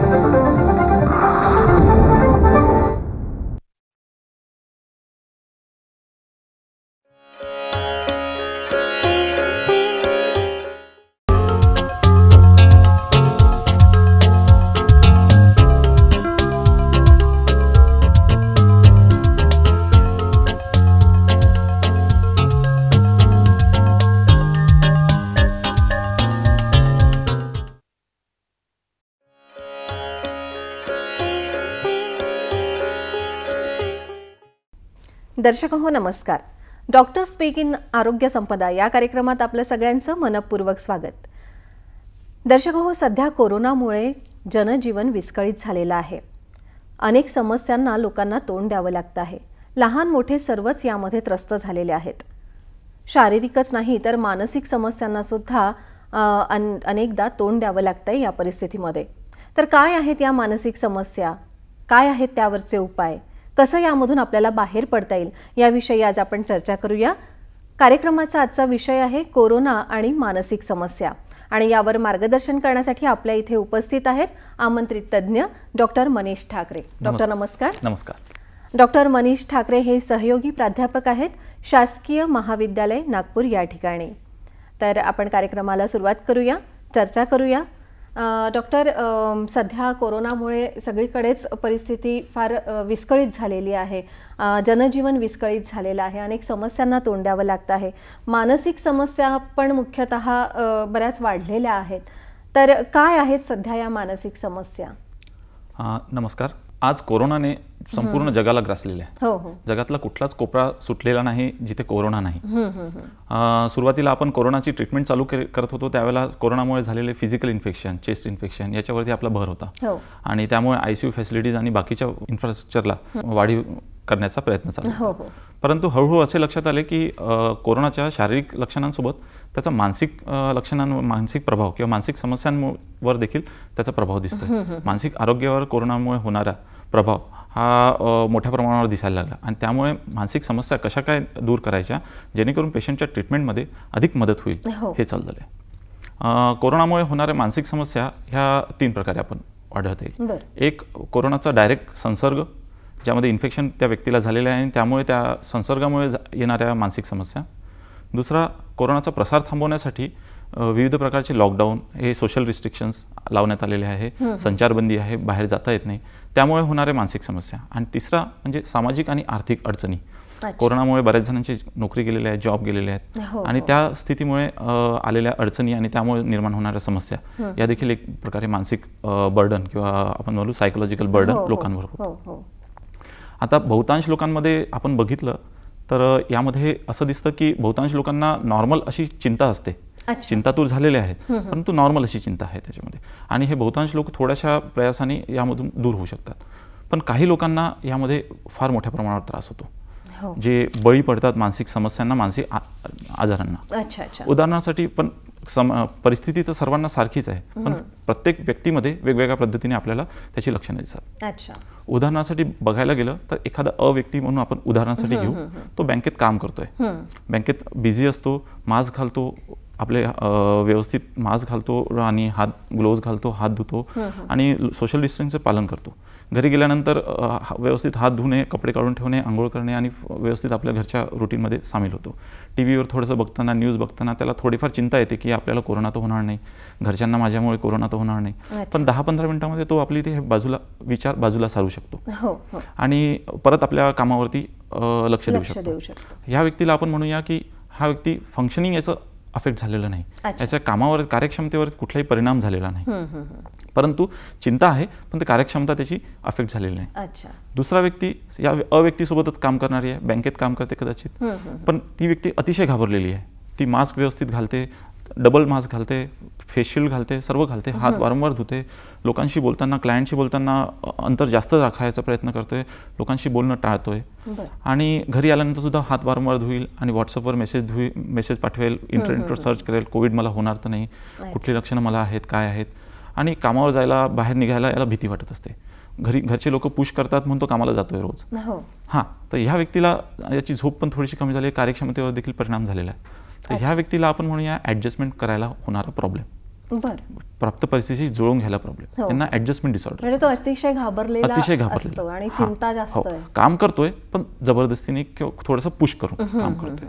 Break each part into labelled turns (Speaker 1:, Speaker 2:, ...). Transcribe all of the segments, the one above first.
Speaker 1: Thank you.
Speaker 2: दर्शक हो नमस्कार डॉक्टर स्पीक इन आरोग्य संपदा या कार्यक्रमात आपल्या सगळ्यांचं मनपूर्वक स्वागत दर्शक हो सध्या कोरोनामुळे जनजीवन विस्कळीत झालेलं आहे अनेक समस्यांना लोकांना तोंड द्यावं लागतं आहे लहान मोठे सर्वच यामध्ये त्रस्त झालेले आहेत शारीरिकच नाही तर मानसिक समस्यांना सुद्धा अन अनेकदा तोंड द्यावं लागतं आहे या परिस्थितीमध्ये तर काय आहेत या मानसिक समस्या काय आहेत त्यावरचे उपाय कसं यामधून आपल्याला बाहेर पडता येईल याविषयी आज आपण चर्चा करूया कार्यक्रमाचा आजचा विषय आहे कोरोना आणि मानसिक समस्या आणि यावर मार्गदर्शन करण्यासाठी आपल्या इथे उपस्थित आहेत आमंत्रित तज्ज्ञ डॉक्टर मनीष ठाकरे डॉक्टर नमस्कार
Speaker 3: नमस्कार
Speaker 2: डॉक्टर मनीष ठाकरे हे सहयोगी प्राध्यापक आहेत शासकीय महाविद्यालय नागपूर या ठिकाणी तर आपण कार्यक्रमाला सुरुवात करूया चर्चा करूया डॉक्टर सध्या कोरोनामुळे सगळीकडेच परिस्थिती फार विस्कळीत झालेली आहे जनजीवन विस्कळीत झालेलं आहे अनेक समस्यांना तोंड द्यावं लागत आहे मानसिक समस्या पण मुख्यतः बऱ्याच वाढलेल्या आहेत तर काय आहेत सध्या या मानसिक समस्या
Speaker 3: नमस्कार आज कोरोनाने संपूर्ण जगाला ग्रासलेले आहे हो, हो. जगातला कुठलाच कोपरा सुटलेला नाही जिथे कोरोना नाही सुरुवातीला आपण कोरोनाची ट्रीटमेंट चालू करत होतो त्यावेळेला कोरोनामुळे झालेले फिजिकल इन्फेक्शन चेस्ट इन्फेक्शन याच्यावरती आपला भर होता हो. आणि त्यामुळे आयसीयू फॅसिलिटीज आणि बाकीच्या इन्फ्रास्ट्रक्चरला वाढीव करण्याचा प्रयत्न चालू हो, हो. परंतु हळूहळू असे लक्षात आले की कोरोनाच्या शारीरिक लक्षणांसोबत त्याचा मानसिक लक्षणां मानसिक प्रभाव किंवा मानसिक समस्यांवर देखील त्याचा प्रभाव दिसतो मानसिक आरोग्यावर कोरोनामुळे होणारा प्रभाव हा मोठ्या प्रमाणावर दिसायला लागला आणि त्यामुळे मानसिक समस्या कशा काय दूर करायच्या जेणेकरून पेशंटच्या ट्रीटमेंटमध्ये अधिक मदत होईल हो. हे चाललेलं आहे कोरोनामुळे होणाऱ्या मानसिक समस्या ह्या तीन प्रकारे आपण आढळते एक कोरोनाचा डायरेक्ट संसर्ग ज्यामध्ये इन्फेक्शन त्या व्यक्तीला झालेलं आहे आणि त्यामुळे त्या संसर्गामुळे येणाऱ्या मानसिक समस्या दुसरा कोरोनाचा प्रसार थांबवण्यासाठी विविध प्रकारचे लॉकडाऊन हे सोशल रिस्ट्रिक्शन्स लावण्यात आलेले आहे संचारबंदी आहे बाहेर जाता येत नाही त्यामुळे होणारे मानसिक समस्या आणि तिसरा म्हणजे सामाजिक आणि आर्थिक अडचणी कोरोनामुळे बऱ्याच जणांची नोकरी गेलेल्या आहेत जॉब गेलेले आहेत हो, आणि हो. त्या स्थितीमुळे आलेल्या अडचणी आणि त्यामुळे निर्माण होणाऱ्या समस्या या देखील एक प्रकारे मानसिक बर्डन किंवा आपण म्हणू सायकोलॉजिकल हो, बर्डन लोकांवर होतो आता बहुतांश लोकांमध्ये आपण बघितलं तर यामध्ये असं दिसतं की बहुतांश लोकांना नॉर्मल अशी चिंता असते चिंता दूर झालेल्या आहेत परंतु नॉर्मल अशी चिंता आहे त्याच्यामध्ये आणि हे बहुतांश लोक थोड्याशा प्रयासाने यामधून दूर होऊ शकतात पण काही लोकांना यामध्ये फार मोठ्या प्रमाणावर त्रास होतो हो. जे बळी पडतात मानसिक समस्यांना मानसिक आजारांना उदाहरणासाठी पण सम परिस्थिती तर सर्वांना सारखीच आहे पण प्रत्येक व्यक्तीमध्ये वेगवेगळ्या पद्धतीने आपल्याला त्याची लक्षणं
Speaker 1: दिसतात
Speaker 3: उदाहरणासाठी बघायला गेलं तर एखादा अव्यक्ती म्हणून आपण उदाहरणासाठी घेऊ तो बँकेत काम करतोय बँकेत बिझी असतो मास्क घालतो आपले व्यवस्थित मास्क घालतो आणि हात ग्लोव्ज घालतो हात धुतो आणि सोशल डिस्टन्सचं पालन करतो घरी गेल्यानंतर व्यवस्थित हात धुणे कपडे काढून ठेवणे आंघोळ करणे आणि व्यवस्थित आपल्या घरच्या रुटीनमध्ये सामील होतो टी व्हीवर थोडंसं बघताना न्यूज बघताना त्याला थोडीफार चिंता येते की आपल्याला कोरोना तर होणार नाही घरच्यांना माझ्यामुळे कोरोना तर होणार नाही पण दहा पंधरा मिनिटामध्ये तो आपली ते बाजूला विचार बाजूला सारू शकतो हो, हो. आणि परत आपल्या कामावरती लक्ष देऊ शकतो ह्या व्यक्तीला आपण म्हणूया की हा व्यक्ती फंक्शनिंग याचं अफेक्ट झालेला नाही याच्या कामावर कार्यक्षमतेवर कुठलाही परिणाम झालेला नाही परंतु चिंता आहे पण कार्यक्षमता त्याची अफेक्ट झालेली नाही दुसरा व्यक्ती या अव्यक्तीसोबतच काम करणारी आहे बँकेत काम करते कदाचित पण ती व्यक्ती अतिशय घाबरलेली आहे ती मास्क व्यवस्थित घालते डबल मास्क घालते फेशियल घालते सर्व घालते हात वारंवार धुते लोकांशी बोलताना क्लायंटशी बोलताना अंतर जास्त राखायचा प्रयत्न करतोय लोकांशी बोलणं टाळतोय आणि घरी आल्यानंतर सुद्धा हात वारंवार धुईल आणि व्हॉट्सअपवर मेसेज धुई मेसेज पाठवेल इंटरनेटवर सर्च करेल कोविड मला होणार तर नाही कुठली लक्षणं मला आहेत काय आहेत आणि कामावर जायला बाहेर निघायला याला भीती वाटत असते घरी घरचे लोक पुश करतात म्हणून तो कामाला जातोय रोज हो. हां तर ह्या व्यक्तीला याची झोप पण थोडीशी कमी झाली कार्यक्षमतेवर देखील परिणाम झालेला आहे तर ह्या व्यक्तीला आपण म्हणूया ऍडजस्टमेंट करायला होणारा प्रॉब्लेम प्राप्त परिस्थितीशी जुळवून घ्यायला प्रॉब्लेम हो. त्यांना ऍडजस्टमेंट डिसऑर्डर म्हणजे
Speaker 2: तो अतिशय घाबरलेला अतिशय आणि चिंता हो. जास्त
Speaker 3: काम करतोय पण जबरदस्तीने थोडस पुश करून
Speaker 2: काम
Speaker 1: करतोय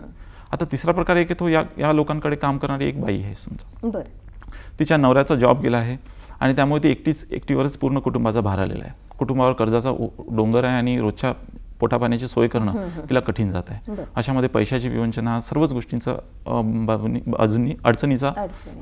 Speaker 3: आता तिसरा प्रकार एक येतो या या लोकांकडे काम करणारी एक बाई आहे समजा तिच्या नवऱ्याचा जॉब गेला आहे आणि त्यामुळे ती एकटीच एकटीवरच पूर्ण कुटुंबाचा भार आलेला आहे कुटुंबावर कर्जाचा डोंगर आहे आणि रोजच्या पोटापाण्याची सोय करणं तिला कठीण जात आहे अशामध्ये पैशाची विवंचना सर्वच गोष्टींचा अजूनही अडचणीचा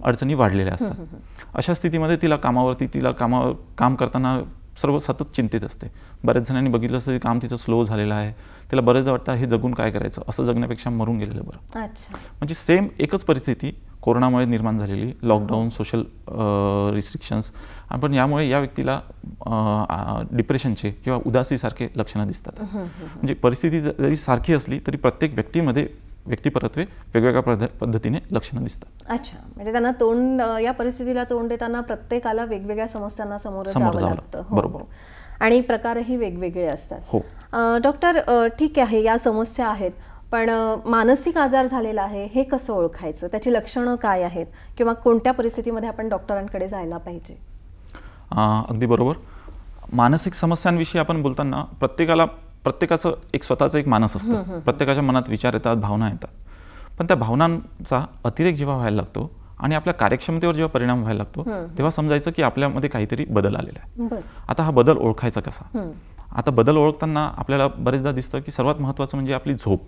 Speaker 3: अडचणी वाढलेल्या असतात अशा स्थितीमध्ये तिला कामावरती तिला कामा काम करताना सर्व सतत चिंतित असते बऱ्याच जणांनी बघितलं असतं काम तिचं स्लो झालेलं आहे तिला बरेचदा वाटतं हे जगून काय करायचं असं जगण्यापेक्षा मरून गेलेलं बरं म्हणजे सेम एकच परिस्थिती कोरोनामुळे निर्माण झालेली लॉकडाऊन सोशल रिस्ट्रिक्शन्स पण यामुळे या व्यक्तीला डिप्रेशनचे किंवा उदासीसारखे लक्षणं दिसतात म्हणजे परिस्थिती जरी सारखी असली तरी प्रत्येक व्यक्तीमध्ये व्यक्तिपरत्वे वेगवेगळ्या पद्धतीने लक्षणं दिसतात
Speaker 2: अच्छा म्हणजे त्यांना तोंड या परिस्थितीला तोंड देताना प्रत्येकाला वेगवेगळ्या समस्यांना समोर समोर जावं लागतं हो, बरोबर हो. आणि प्रकारही वेगवेगळे असतात हो डॉक्टर ठीक आहे या समस्या आहेत पण मानसिक आजार झालेला आहे हे कसं ओळखायचं त्याची लक्षणं काय आहेत किंवा कोणत्या परिस्थितीमध्ये आपण डॉक्टरांकडे जायला पाहिजे
Speaker 3: अगदी बरोबर मानसिक समस्यांविषयी आपण बोलताना प्रत्येकाला प्रत्येकाचं एक स्वतःचं एक मानस असतं प्रत्येकाच्या मनात विचार येतात भावना येतात पण त्या भावनांचा अतिरेक जेव्हा व्हायला लागतो आणि आपल्या कार्यक्षमतेवर जेव्हा परिणाम व्हायला लागतो तेव्हा समजायचं की आपल्यामध्ये काहीतरी बदल आलेला आहे आता हा बदल ओळखायचा कसा आता बदल ओळखताना आपल्याला बरेचदा दिसतं की सर्वात महत्वाचं म्हणजे आपली झोप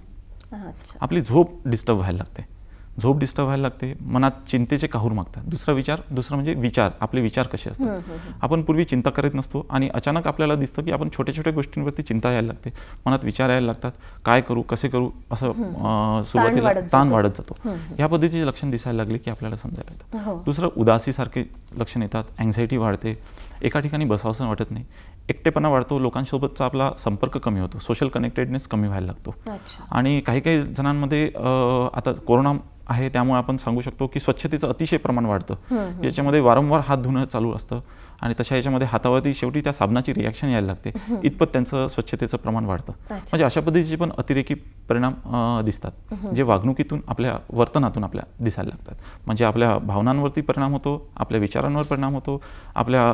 Speaker 3: आपली झोप डिस्टर्ब व्हायला लागते झोप डिस्टर्ब व्हायला लागते मनात चिंतेचे काहूर मागतात दुसरा विचार दुसरा म्हणजे विचार आपले विचार कसे असतात आपण पूर्वी चिंता करीत नसतो आणि अचानक आपल्याला दिसतं की आपण छोट्या छोट्या गोष्टींवरती चिंता यायला लागते मनात विचार यायला लागतात काय करू कसे करू असं सुरुवातीला ताण वाढत जातो या पद्धतीचे लक्षण दिसायला लागले की आपल्याला समजायला येतात हो. दुसरं उदासीसारखे लक्षण येतात अँझायटी वाढते एका ठिकाणी बसावसं वाटत नाही एकटेपणा वाढतो लोकांसोबतचा आपला संपर्क कमी होतो सोशल कनेक्टेडनेस कमी व्हायला लागतो आणि काही काही जणांमध्ये आता कोरोना आहे त्यामुळे आपण सांगू शकतो की स्वच्छतेचं अतिशय प्रमाण वाढतं याच्यामध्ये वारंवार हात धुणं चालू असतं आणि तशा याच्यामध्ये हातावरती शेवटी त्या साबणाची रिॲक्शन यायला लागते इतपत त्यांचं स्वच्छतेचं प्रमाण वाढतं म्हणजे अशा पद्धतीचे पण अतिरेकी परिणाम दिसतात जे वागणुकीतून आपल्या वर्तनातून आपल्या दिसायला लागतात म्हणजे आपल्या भावनांवरती परिणाम होतो आपल्या विचारांवर परिणाम होतो आपल्या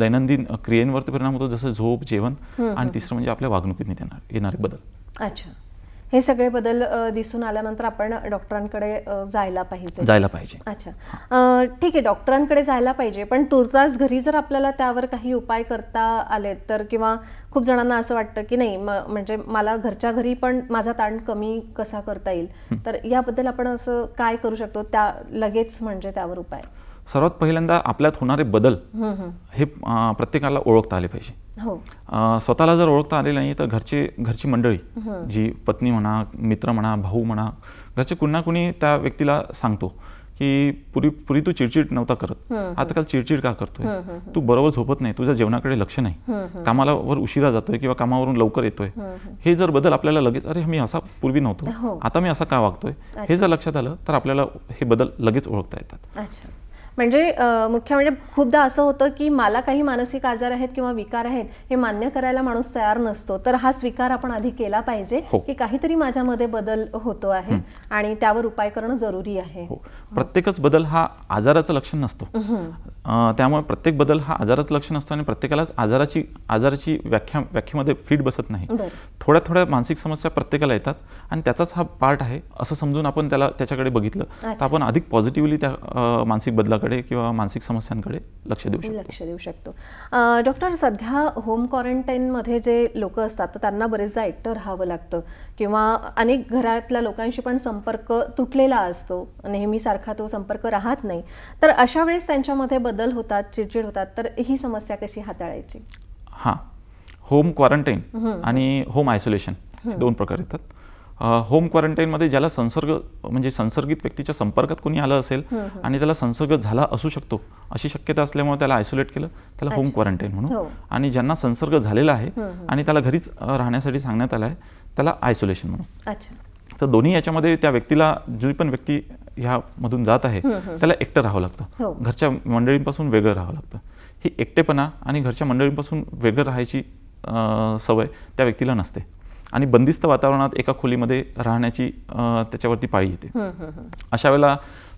Speaker 3: दैनंदिन क्रियेंवरती परिणाम होतो जसं झोप जेवण आणि तिसरं म्हणजे आपल्या वागणुकीत येणार येणारे बदल
Speaker 2: अच्छा हे सगळे बदल दिसून आल्यानंतर आपण डॉक्टरांकडे जायला पाहिजे जायला पाहिजे अच्छा ठीक आहे डॉक्टरांकडे जायला पाहिजे पण तुर्तास घरी जर आपल्याला त्यावर काही उपाय करता आले तर किंवा खूप जणांना असं वाटतं की नाही म्हणजे मला घरच्या घरी पण माझा ताण कमी कसा करता येईल तर याबद्दल आपण असं काय करू शकतो त्या लगेच म्हणजे त्यावर उपाय
Speaker 3: सर्वात पहिल्यांदा आपल्यात होणारे बदल हे प्रत्येकाला ओळखता आले पाहिजे हो. स्वतःला जर ओळखता आले नाही तर घरचे घरची मंडळी जी पत्नी म्हणा मित्र म्हणा भाऊ म्हणा घरचे कुणा कुणी त्या व्यक्तीला सांगतो की पुरी पुरी तू चिडचिड नव्हता करत आजकाल चिडचिड का करतोय तू बरोबर झोपत नाही तुझ्या जेवणाकडे लक्ष नाही कामाला वर उशिरा जातोय किंवा कामावरून लवकर येतोय हे जर बदल आपल्याला लगेच अरे मी असा पूर्वी नव्हतो हो. आता मी असा का वागतोय हे जर लक्षात आलं तर आपल्याला हे बदल लगेच ओळखता येतात
Speaker 2: म्हणजे मुख्य म्हणजे खूपदा असं होतं की मला काही मानसिक आजार आहेत किंवा विकार आहेत हे मान्य करायला माणूस तयार नसतो तर हा स्वीकार आपण आधी केला पाहिजे हो. की काहीतरी माझ्यामध्ये बदल होतो आहे आणि त्यावर उपाय करणं जरुरी आहे हो.
Speaker 3: प्रत्येकच बदल हा आजाराचं लक्षण नसतो त्यामुळे प्रत्येक बदल हा आजाराचं लक्षण नसतो आणि प्रत्येकालाच आजाराची आजाराची व्याख्या व्याख्येमध्ये फिट बसत नाही थोड्या थोड्या मानसिक समस्या प्रत्येकाला येतात आणि त्याचाच हा पार्ट आहे असं समजून आपण त्याला त्याच्याकडे बघितलं तर आपण अधिक पॉझिटिव्हली त्या मानसिक बदलाकडे किंवा मानसिक समस्यांकडे लक्ष देऊ शकतो
Speaker 2: लक्ष देऊ शकतो डॉक्टर सध्या होम क्वारंटाईनमध्ये जे लोक असतात तर त्यांना बरेचदा एकटं राहावं लागतं किंवा अनेक घरातल्या लोकांशी पण संपर्क तुटलेला असतो नेहमीसारखा तो संपर्क राहत नाही तर अशा वेळेस त्यांच्यामध्ये बदल होतात चिडचिड होतात तर ही समस्या कशी हाताळायची
Speaker 3: हा होम क्वारंटाईन आणि होम आयसोलेशन दोन प्रकार येतात होम क्वारंटाईनमध्ये ज्याला संसर्ग म्हणजे संसर्गित व्यक्तीच्या संपर्कात कोणी आलं असेल आणि त्याला संसर्ग झाला असू शकतो अशी शक्यता असल्यामुळे त्याला आयसोलेट केलं त्याला होम क्वारंटाईन म्हणून हो. आणि ज्यांना संसर्ग झालेला आहे आणि त्याला घरीच राहण्यासाठी सांगण्यात आलं आहे त्याला आयसोलेशन म्हणून तर दोन्ही याच्यामध्ये त्या व्यक्तीला जी पण व्यक्ती मधून जात आहे त्याला एकटं राहावं लागतं हो. घरच्या मंडळींपासून वेगळं राहावं लागतं ही एकटेपणा आणि घरच्या मंडळींपासून वेगळं राहायची सवय त्या व्यक्तीला नसते आणि बंदिस्त वातावरणात एका खोलीमध्ये राहण्याची त्याच्यावरती पाळी येते अशा वेळेला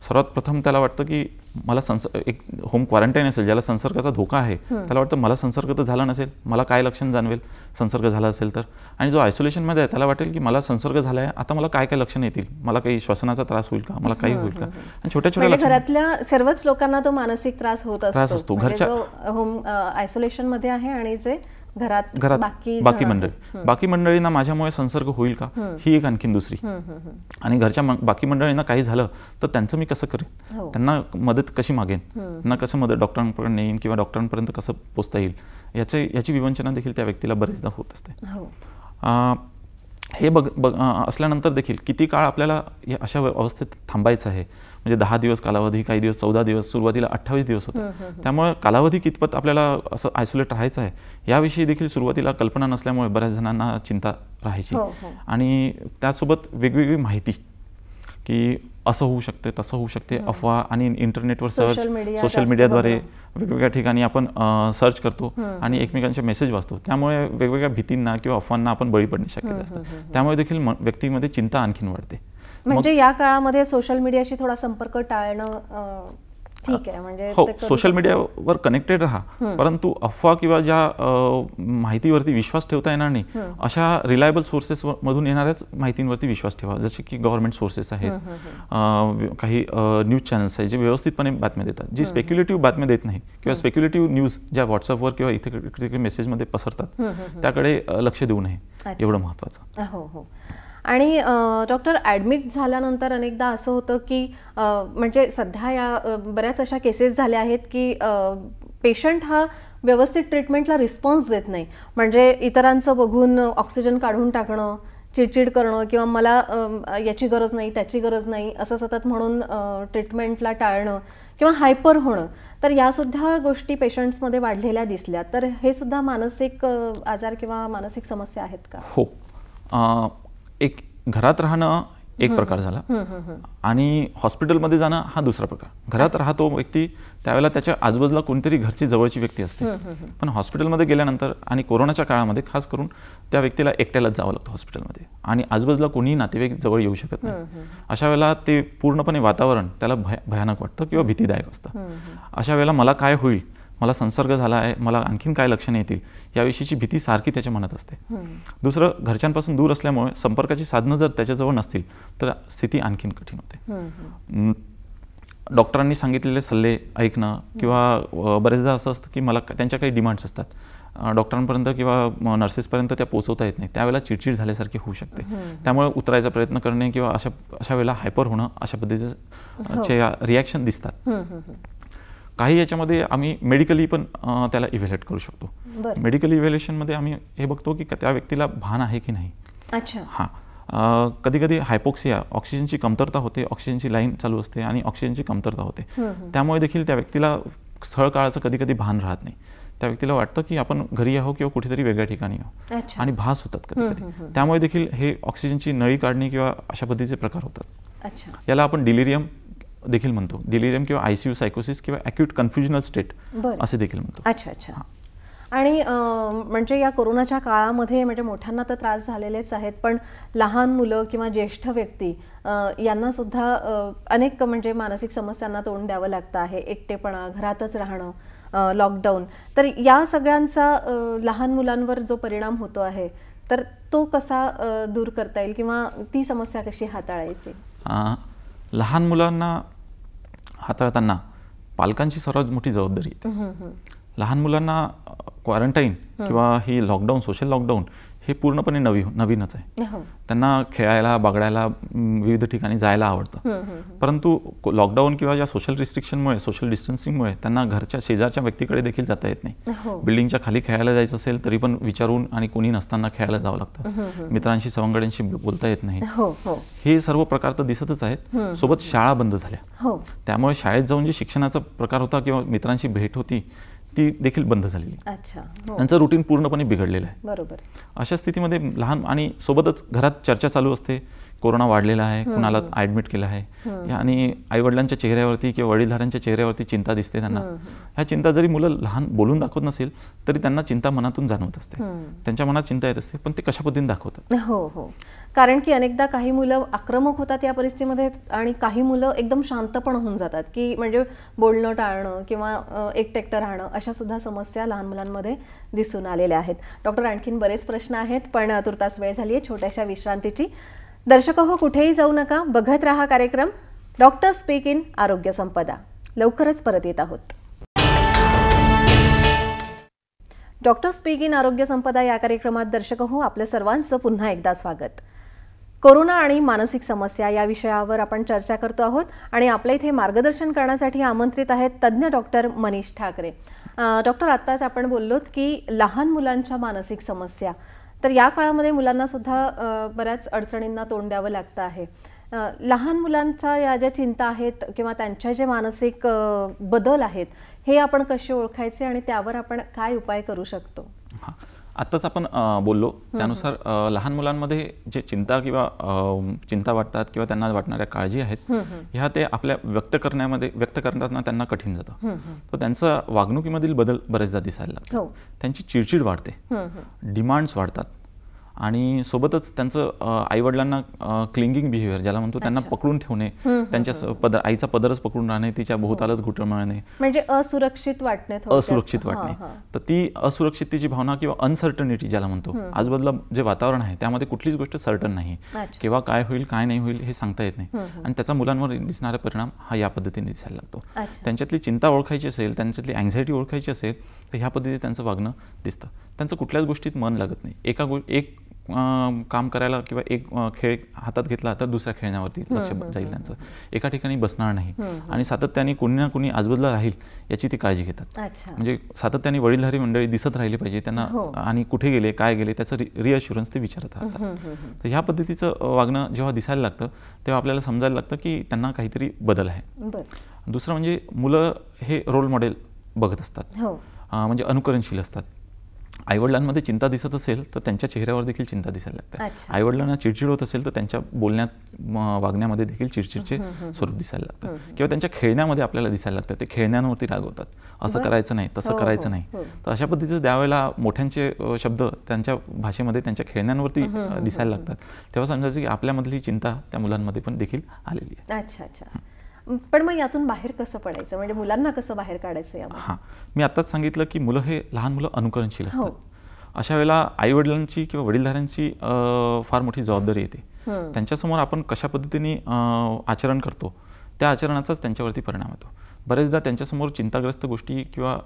Speaker 3: सर्वात प्रथम त्याला वाटतं की मला संस एक होम क्वारंटाईन असेल ज्याला संसर्गाचा धोका आहे त्याला वाटतं मला संसर्ग तर झाला नसेल मला काय लक्षण जाणवेल संसर्ग झाला असेल तर आणि जो आयसोलेशनमध्ये आहे त्याला वाटेल की मला संसर्ग झाला आहे आता मला काय काय लक्षण येतील मला काही श्वसनाचा त्रास होईल का मला काही होईल का आणि छोट्या छोट्या म्हणजे
Speaker 2: घरातल्या सर्वच लोकांना तो मानसिक त्रास होत असतो म्हणजे घरच्या होम आयसोलेशनमध्ये आहे आणि जे घरात बाकी मंडळी बाकी
Speaker 3: मंडळींना माझ्यामुळे संसर्ग होईल का ही एक आणखीन दुसरी आणि घरच्या बाकी मंडळींना काही झालं तर त्यांचं मी कसं करेन हो. त्यांना मदत कशी मागेन त्यांना कसं मदत डॉक्टरांपर्यंत नेईन किंवा डॉक्टरांपर्यंत कसं पोचता येईल याचे याची विवंचना देखील त्या व्यक्तीला बरेचदा होत असते हो. हे बघ बघ असल्यानंतर देखील किती काळ आपल्याला अशा अवस्थेत थांबायचं आहे म्हणजे दहा दिवस कालावधी काही दिवस चौदा दिवस सुरुवातीला अठ्ठावीस दिवस होता त्यामुळे कालावधी कितपत आपल्याला असं आयसोलेट राहायचं आहे याविषयी देखील सुरुवातीला कल्पना नसल्यामुळे बऱ्याच जणांना चिंता राहायची हो, हो. आणि त्यासोबत वेगवेगळी माहिती की असं होऊ शकते तसं होऊ शकते अफवा आणि इंटरनेटवर सर्च सोशल मीडियाद्वारे वेगवेगळ्या ठिकाणी आपण सर्च करतो आणि एकमेकांचे मेसेज वाचतो त्यामुळे वेगवेगळ्या भीतींना किंवा अफवांना आपण बळी पडणे शक्यता असतं त्यामुळे देखील व्यक्तीमध्ये चिंता आणखीन वाढते म्हणजे
Speaker 2: या काळामध्ये सोशल मीडियाशी थोडा संपर्क टाळणं ठीक आहे म्हणजे हो सोशल मीडियावर
Speaker 3: कनेक्टेड राहा परंतु अफवा किंवा ज्या माहितीवरती विश्वास ठेवता येणार नाही अशा रिलायबल सोर्सेस मधून येणाऱ्याच माहितींवरती विश्वास ठेवा जसे की गव्हर्नमेंट सोर्सेस आहेत काही न्यूज चॅनल्स आहेत जे व्यवस्थितपणे बातम्या देतात जी स्पेक्युलेटिव्ह बातम्या देत नाही किंवा स्पेक्युलेटिव्ह न्यूज ज्या व्हॉट्सअपवर किंवा इथे तिकडे मेसेजमध्ये पसरतात त्याकडे लक्ष देऊ नये एवढं
Speaker 1: महत्वाचं
Speaker 2: हो हो आणि डॉक्टर ॲडमिट झाल्यानंतर अनेकदा असं होतं की म्हणजे सध्या या बऱ्याच अशा केसेस झाल्या आहेत की पेशंट हा व्यवस्थित ट्रीटमेंटला रिस्पॉन्स देत नाही म्हणजे इतरांचं बघून ऑक्सिजन काढून टाकणं चिडचिड करणं किंवा मला याची गरज नाही त्याची गरज नाही असं सतत म्हणून ट्रीटमेंटला टाळणं किंवा हायपर होणं तर यासुद्धा गोष्टी पेशंट्समध्ये वाढलेल्या दिसल्या तर हे सुद्धा मानसिक आजार किंवा मानसिक समस्या आहेत का
Speaker 3: हो एक घरात राहणं एक प्रकार झाला आणि हॉस्पिटलमध्ये जाणं हा दुसरा प्रकार घरात राहतो व्यक्ती त्यावेळेला त्याच्या आजूबाजूला कोणतरी घरची जवळची व्यक्ती असते पण हॉस्पिटलमध्ये गेल्यानंतर आणि कोरोनाच्या काळामध्ये खास करून त्या व्यक्तीला एकट्यालाच जावं लागतं हॉस्पिटलमध्ये आणि आजूबाजूला कोणीही नातेवाईक जवळ येऊ शकत नाही अशा वेळेला ते पूर्णपणे वातावरण त्याला भयानक वाटतं किंवा भीतीदायक असतं अशा वेळेला मला काय होईल मला संसर्ग झाला आहे मला आणखीन काय लक्षणे येतील याविषयीची भीती सारखी त्याच्या मनात असते दुसरं घरच्यांपासून दूर असल्यामुळे संपर्काची साधनं जर त्याच्याजवळ नसतील तर स्थिती आणखीन कठीण
Speaker 1: होते
Speaker 3: डॉक्टरांनी सांगितलेले सल्ले ऐकणं किंवा बरेचदा असं असतं की मला त्यांच्या काही डिमांड्स असतात डॉक्टरांपर्यंत किंवा नर्सेसपर्यंत त्या पोचवता येत नाही त्यावेळेला चिडचिड झाल्यासारखे होऊ शकते त्यामुळे उतरायचा प्रयत्न करणे किंवा अशा अशा वेळेला हायपर होणं अशा पद्धतीचे हो. रिॲक्शन दिसतात काही याच्यामध्ये आम्ही मेडिकली पण त्याला इव्हॅल्युएट करू शकतो मेडिकल मध्ये आम्ही हे बघतो की त्या व्यक्तीला भान आहे की नाही अच्छा हां कधी कधी हायपोक्सिया ऑक्सिजनची कमतरता होते ऑक्सिजनची लाईन चालू असते आणि ऑक्सिजनची कमतरता होते त्यामुळे देखील त्या व्यक्तीला स्थळ काळाचं कधी कधी भान राहत नाही त्या व्यक्तीला वाटतं की आपण घरी आहो किंवा कुठेतरी वेगळ्या ठिकाणी आहो आणि भास होतात कधी कधी त्यामुळे देखील हे ऑक्सिजनची नळी काढणे किंवा अशा पद्धतीचे प्रकार होतात याला आपण डिलिरियम देखील म्हणतो डिलिरियम किंवा आयसीयू सायकोसिस किंवा अक्यूट कन्फ्युजनल स्टेट असे देखील म्हणतो
Speaker 1: अच्छा अच्छा
Speaker 2: आणि म्हणजे या कोरोनाच्या काळामध्ये म्हणजे मोठ्यांना तर त्रास झालेलेच आहेत पण लहान मुलं किंवा ज्येष्ठ व्यक्ती यांना सुद्धा अनेक म्हणजे मानसिक समस्यांना तोंड द्यावं लागतं आहे एकटेपणा घरातच राहणं लॉकडाऊन तर या सगळ्यांचा लहान मुलांवर जो परिणाम होतो आहे तर तो कसा दूर करता येईल किंवा ती समस्या कशी हाताळायची
Speaker 3: लहान मुलांना हाताळताना पालकांची सर्वात मोठी जबाबदारी येते लहान मुलांना क्वारंटाईन किंवा ही लॉकडाऊन सोशल लॉकडाऊन हे पूर्णपणे नवी नवीनच आहे हो. त्यांना खेळायला बागडायला विविध ठिकाणी जायला आवडतं परंतु लॉकडाऊन किंवा या सोशल रिस्ट्रिक्शनमुळे सोशल डिस्टन्सिंगमुळे त्यांना घरच्या शेजारच्या व्यक्तीकडे देखील जाता येत नाही बिल्डिंगच्या हो. खाली खेळायला जायचं असेल तरी पण विचारून आणि कोणी नसताना खेळायला जावं
Speaker 1: लागतं
Speaker 3: मित्रांशी सवंगड्यांशी बोलता येत नाही हो, हे सर्व प्रकार तर दिसतच आहेत सोबत शाळा बंद झाल्या त्यामुळे शाळेत जाऊन जे शिक्षणाचा प्रकार होता किंवा मित्रांशी भेट होती ती देखील बंद झालेली
Speaker 1: अच्छा हो. त्यांचं
Speaker 3: रुटीन पूर्णपणे बिघडलेलं आहे बरोबर अशा स्थितीमध्ये लहान आणि सोबतच घरात चर्चा चालू असते कोरोना वाढलेला आहे कुणाला ऍडमिट केलं आहे आणि आईवडिलांच्या चेहऱ्यावरती किंवा वडीलधाऱ्यांच्या चेहऱ्यावरती चिंता दिसते त्यांना ह्या चिंता जरी मुलं लहान बोलून दाखवत नसेल तरी त्यांना चिंता मनातून जाणवत असते त्यांच्या मनात चिंता येत असते पण ते कशा पद्धतीने दाखवतात
Speaker 2: हो हो कारण की अनेकदा काही मुलं आक्रमक होतात या परिस्थितीमध्ये आणि काही मुलं एकदम शांत पण होऊन जातात की म्हणजे बोलणं टाळणं किंवा एकटेकटं राहणं अशा सुद्धा समस्या लहान मुलांमध्ये दिसून आलेल्या आहेत डॉक्टर आणखीन बरेच प्रश्न आहेत पण तुर्तास वेळ झाली आहे छोट्याशा विश्रांतीची दर्शक हो कुठेही जाऊ नका बघत रहा कार्यक्रम डॉक्टर स्पीक इन आरोग्य संपदा लवकरच परत येत आहोत डॉक्टर स्पीक इन आरोग्य संपदा या कार्यक्रमात दर्शक हो आपल्या सर्वांचं पुन्हा एकदा स्वागत कोरोना आणि मानसिक समस्या या विषयावर आपण चर्चा करतो आहोत आणि आपल्या इथे मार्गदर्शन करण्यासाठी आमंत्रित आहेत तज्ज्ञ डॉक्टर मनीष ठाकरे डॉक्टर आत्ताच आपण बोललो की लहान मुलांच्या मानसिक समस्या तर या काळामध्ये मुलांना सुद्धा बऱ्याच अडचणींना तोंड द्यावं लागतं आहे लहान मुलांच्या या ज्या चिंता आहेत किंवा त्यांच्या जे मानसिक बदल आहेत हे आपण कसे ओळखायचे आणि त्यावर आपण काय उपाय करू शकतो
Speaker 3: आत्ताच आपण बोललो त्यानुसार लहान मुलांमध्ये जे चिंता किंवा चिंता वाटतात किंवा त्यांना वाटणाऱ्या काळजी आहेत ह्या ते आपल्या व्यक्त करण्यामध्ये व्यक्त करताना त्यांना कठीण जातं तर त्यांचा वागणुकीमधील बदल बरेचदा दिसायला लागतो हो. त्यांची चिडचिड वाढते डिमांड्स वाढतात आणि सोबतच त्यांचं आईवडिलांना क्लिंगिंग बिहेवियर ज्याला म्हणतो त्यांना पकडून ठेवणे त्यांच्या पदर आईचा पदरच पकडून राहणे तिच्या भोवतालच घुटमळणे
Speaker 2: म्हणजे असुरक्षित वाटणे असुरक्षित वाटणे
Speaker 3: तर ती असुरक्षिततेची भावना किंवा अनसर्टनिटी ज्याला म्हणतो आजूबाजूला जे वातावरण आहे त्यामध्ये कुठलीच गोष्ट सर्टन नाही किंवा काय होईल काय नाही होईल हे सांगता येत नाही आणि त्याचा मुलांवर दिसणारा परिणाम हा या पद्धतीने दिसायला लागतो त्यांच्यातली चिंता ओळखायची असेल त्यांच्यातली अँझायटी ओळखायची असेल तर ह्या पद्धतीने त्यांचं वागणं दिसतं त्यांचं कुठल्याच गोष्टीत मन लागत नाही एका एक काम करायला किंवा एक खेळ हातात घेतला तर दुसऱ्या खेळण्यावरती लक्ष जाईल त्यांचं एका ठिकाणी बसणार नाही आणि सातत्याने कोणी ना कोणी आजूबाजूला राहील याची ती काळजी घेतात म्हणजे सातत्याने वडीलधारी मंडळी दिसत राहिली पाहिजे त्यांना हो. आणि कुठे गेले काय गेले त्याचं रिअश्युरन्स ते विचारत राहतात तर ह्या पद्धतीचं वागणं जेव्हा दिसायला लागतं तेव्हा आपल्याला समजायला लागतं की त्यांना काहीतरी बदल आहे दुसरं म्हणजे मुलं हे रोल मॉडेल बघत असतात हो. म्हणजे अनुकरणशील असतात आईवडिलांमध्ये चिंता दिसत असेल तर त्यांच्या चेहऱ्यावर देखील चिंता दिसायला लागते आईवडिलांना चिडचिड होत असेल तर त्यांच्या बोलण्यात वागण्यामध्ये देखील चिडचिडचे स्वरूप दिसायला लागतं किंवा त्यांच्या खेळण्यामध्ये आपल्याला दिसायला लागतं ते खेळण्यांवरती रागवतात असं करायचं नाही तसं हो, हो, करायचं नाही हो. तर अशा पद्धतीचं द्यावेळेला मोठ्यांचे शब्द त्यांच्या भाषेमध्ये त्यांच्या खेळण्यांवरती दिसायला लागतात तेव्हा समजायचं की आपल्यामधली चिंता त्या मुलांमध्ये पण देखील आलेली
Speaker 2: आहे अच्छा अच्छा पण मग यातून बाहेर कसं पडायचं म्हणजे मुलांना कसं बाहेर काढायचं हा
Speaker 3: मी आताच सांगितलं की मुलं हे लहान मुलं अनुकरणशील हो.
Speaker 2: असतात
Speaker 3: अशा वेळेला आई वडिलांची किंवा वडीलधाऱ्यांची फार मोठी जबाबदारी येते त्यांच्यासमोर आपण कशा पद्धतीने आचरण करतो त्या आचरणाचाच त्यांच्यावरती परिणाम होतो बरेचदा त्यांच्यासमोर चिंताग्रस्त गोष्टी किंवा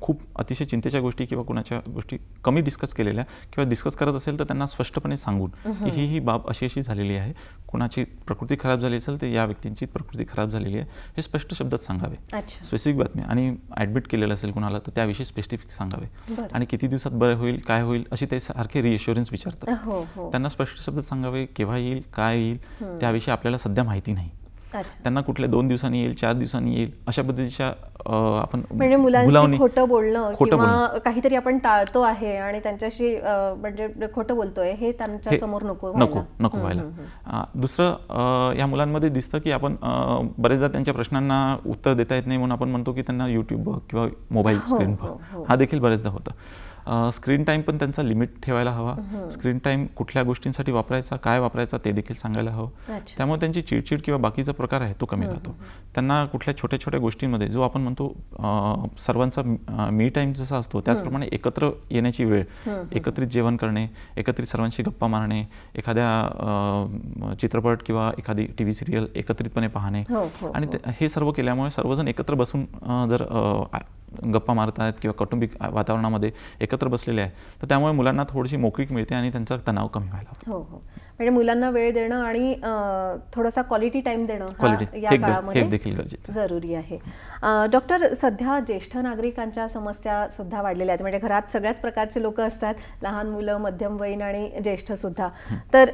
Speaker 3: खूप अतिशय चिंतेच्या गोष्टी किंवा कुणाच्या गोष्टी कमी डिस्कस केलेल्या किंवा डिस्कस करत असेल तर त्यांना स्पष्टपणे सांगून की ही ही बाब अशी अशी झालेली आहे कुणाची प्रकृती खराब झाली असेल तर या व्यक्तींची प्रकृती खराब झालेली आहे हे स्पष्ट शब्दात सांगावे स्पेसिफिक बातमी आणि ॲडमिट केलेलं असेल कुणाला तर त्याविषयी स्पेसिफिक सांगावे आणि किती दिवसात बरं होईल काय होईल असे ते सारखे रिअश्युरन्स विचारतात हो, हो. त्यांना स्पष्ट शब्दात सांगावे केव्हा येईल काय येईल त्याविषयी आपल्याला सध्या माहिती नाही त्यांना कुठल्या दोन दिवसांनी येईल चार दिवसांनी येईल अशा पद्धतीच्या आपण म्हणजे मुलांशी खोटं
Speaker 2: बोलणं किंवा काहीतरी आपण टाळतो आहे आणि त्यांच्याशी म्हणजे खोटं बोलतोय हे त्यांच्या समोर नको नको नको व्हायला
Speaker 3: दुसरं या मुलांमध्ये दिसतं की आपण बरेचदा त्यांच्या प्रश्नांना उत्तर देता येत नाही म्हणून आपण म्हणतो की त्यांना युट्यूब बघ किंवा मोबाईल हो, स्क्रीन बघ हो, हो. हा देखील बरेचदा होतं स्क्रीन टाईम पण त्यांचा लिमिट ठेवायला हवा स्क्रीन टाईम कुठल्या गोष्टींसाठी वापरायचा काय वापरायचा ते देखील सांगायला हवं त्यामुळे त्यांची चिडचिड किंवा बाकीचा प्रकार आहे तो कमी राहतो त्यांना कुठल्या छोट्या छोट्या गोष्टींमध्ये जो आपण म्हणतो सर्वांचा मी टाईम जसा असतो त्याचप्रमाणे एकत्र येण्याची वेळ एकत्रित जेवण करणे एकत्रित सर्वांशी गप्पा मारणे एखाद्या चित्रपट किंवा एखादी टी व्ही सिरियल एकत्रितपणे पाहणे हो, हो, आणि हो. हे सर्व केल्यामुळे सर्वजण एकत्र बसून जर गप्पा मारत आहेत किंवा कौटुंबिक वातावरणामध्ये एकत्र बसलेले आहेत तर त्यामुळे मुलांना थोडीशी मोकळीक मिळते आणि त्यांचा तणाव कमी व्हायला
Speaker 2: हो हो म्हणजे मुलांना वेळ देणं आणि थोडासा क्वालिटी टाइम देणं या जरुरी आहे डॉक्टर सध्या ज्येष्ठ नागरिकांच्या समस्या सुद्धा वाढलेल्या आहेत म्हणजे घरात सगळ्याच प्रकारचे लोक असतात लहान मुलं मध्यमवयीन आणि ज्येष्ठ सुद्धा तर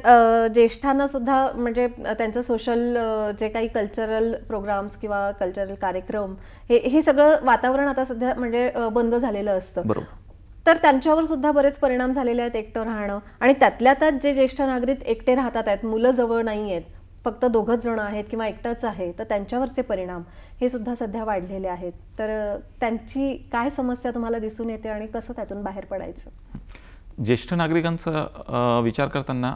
Speaker 2: ज्येष्ठांना सुद्धा म्हणजे त्यांचं सोशल जे काही कल्चरल प्रोग्राम्स किंवा कल्चरल कार्यक्रम हे हे सगळं वातावरण आता सध्या म्हणजे बंद झालेलं असतं तर त्यांच्यावर सुद्धा बरेच परिणाम झालेले आहेत एकटं राहणं आणि त्यातल्या त्यात जे ज्येष्ठ नागरिक एकटे राहतात आहेत मुलं जवळ नाही आहेत फक्त दोघंच जण आहेत किंवा एकटंच आहे तर त्यांच्यावरचे परिणाम हे सुद्धा सध्या वाढलेले आहेत तर त्यांची काय समस्या तुम्हाला दिसून येते आणि कसं त्यातून बाहेर पडायचं
Speaker 3: ज्येष्ठ नागरिकांचा विचार करताना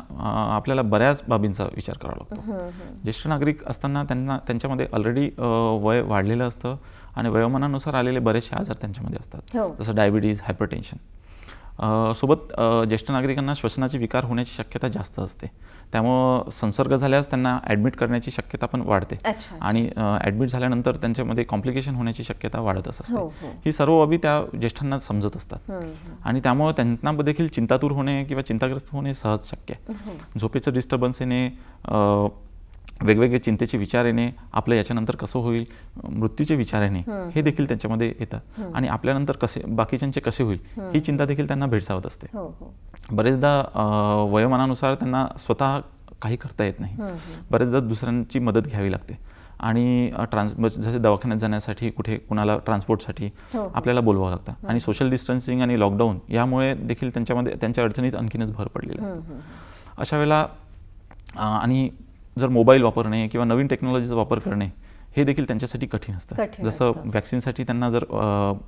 Speaker 3: आपल्याला बऱ्याच बाबींचा विचार करावा लागतो ज्येष्ठ नागरिक असताना त्यांना त्यांच्यामध्ये ऑलरेडी वय वाढलेलं असतं आणि वयोमानानुसार आलेले बरेचसे आजार त्यांच्यामध्ये असतात हो. जसं डायबिटीज हायपरटेन्शन सोबत ज्येष्ठ नागरिकांना श्वसनाचे विकार होण्याची शक्यता जास्त असते त्यामुळं संसर्ग झाल्यास त्यांना ॲडमिट करण्याची शक्यता पण वाढते आणि ॲडमिट झाल्यानंतर त्यांच्यामध्ये कॉम्प्लिकेशन होण्याची शक्यता वाढतच असते हो, हो. ही सर्व बाबी त्या ज्येष्ठांना समजत असतात आणि त्यामुळे त्यांना देखील चिंतातूर होणे किंवा चिंताग्रस्त होणे सहज शक्य आहे झोपेचं डिस्टर्बन्स येणे वेगवेगळे चिंतेचे विचार येणे आपलं याच्यानंतर कसं होईल मृत्यूचे विचार येणे हे देखील त्यांच्यामध्ये येतात आणि आपल्यानंतर कसे बाकीच्यांचे कसे होईल ही चिंता देखील त्यांना भेडसावत असते हो, हो. बरेचदा वयोमानानुसार त्यांना स्वतः काही करता येत नाही बरेचदा दुसऱ्यांची मदत घ्यावी लागते आणि ट्रान्स जसे दवाखान्यात जाण्यासाठी कुठे कुणाला ट्रान्सपोर्टसाठी हो. आपल्याला बोलवावं लागतं आणि सोशल डिस्टन्सिंग आणि लॉकडाऊन यामुळे देखील त्यांच्यामध्ये त्यांच्या अडचणीत आणखीनच भर पडलेली असते अशा वेळेला आणि जर मोबाईल वापरणे किंवा नवीन टेक्नॉलॉजीचा वापर करणे हे देखील त्यांच्यासाठी कठीण असतं जसं व्हॅक्सिनसाठी त्यांना जर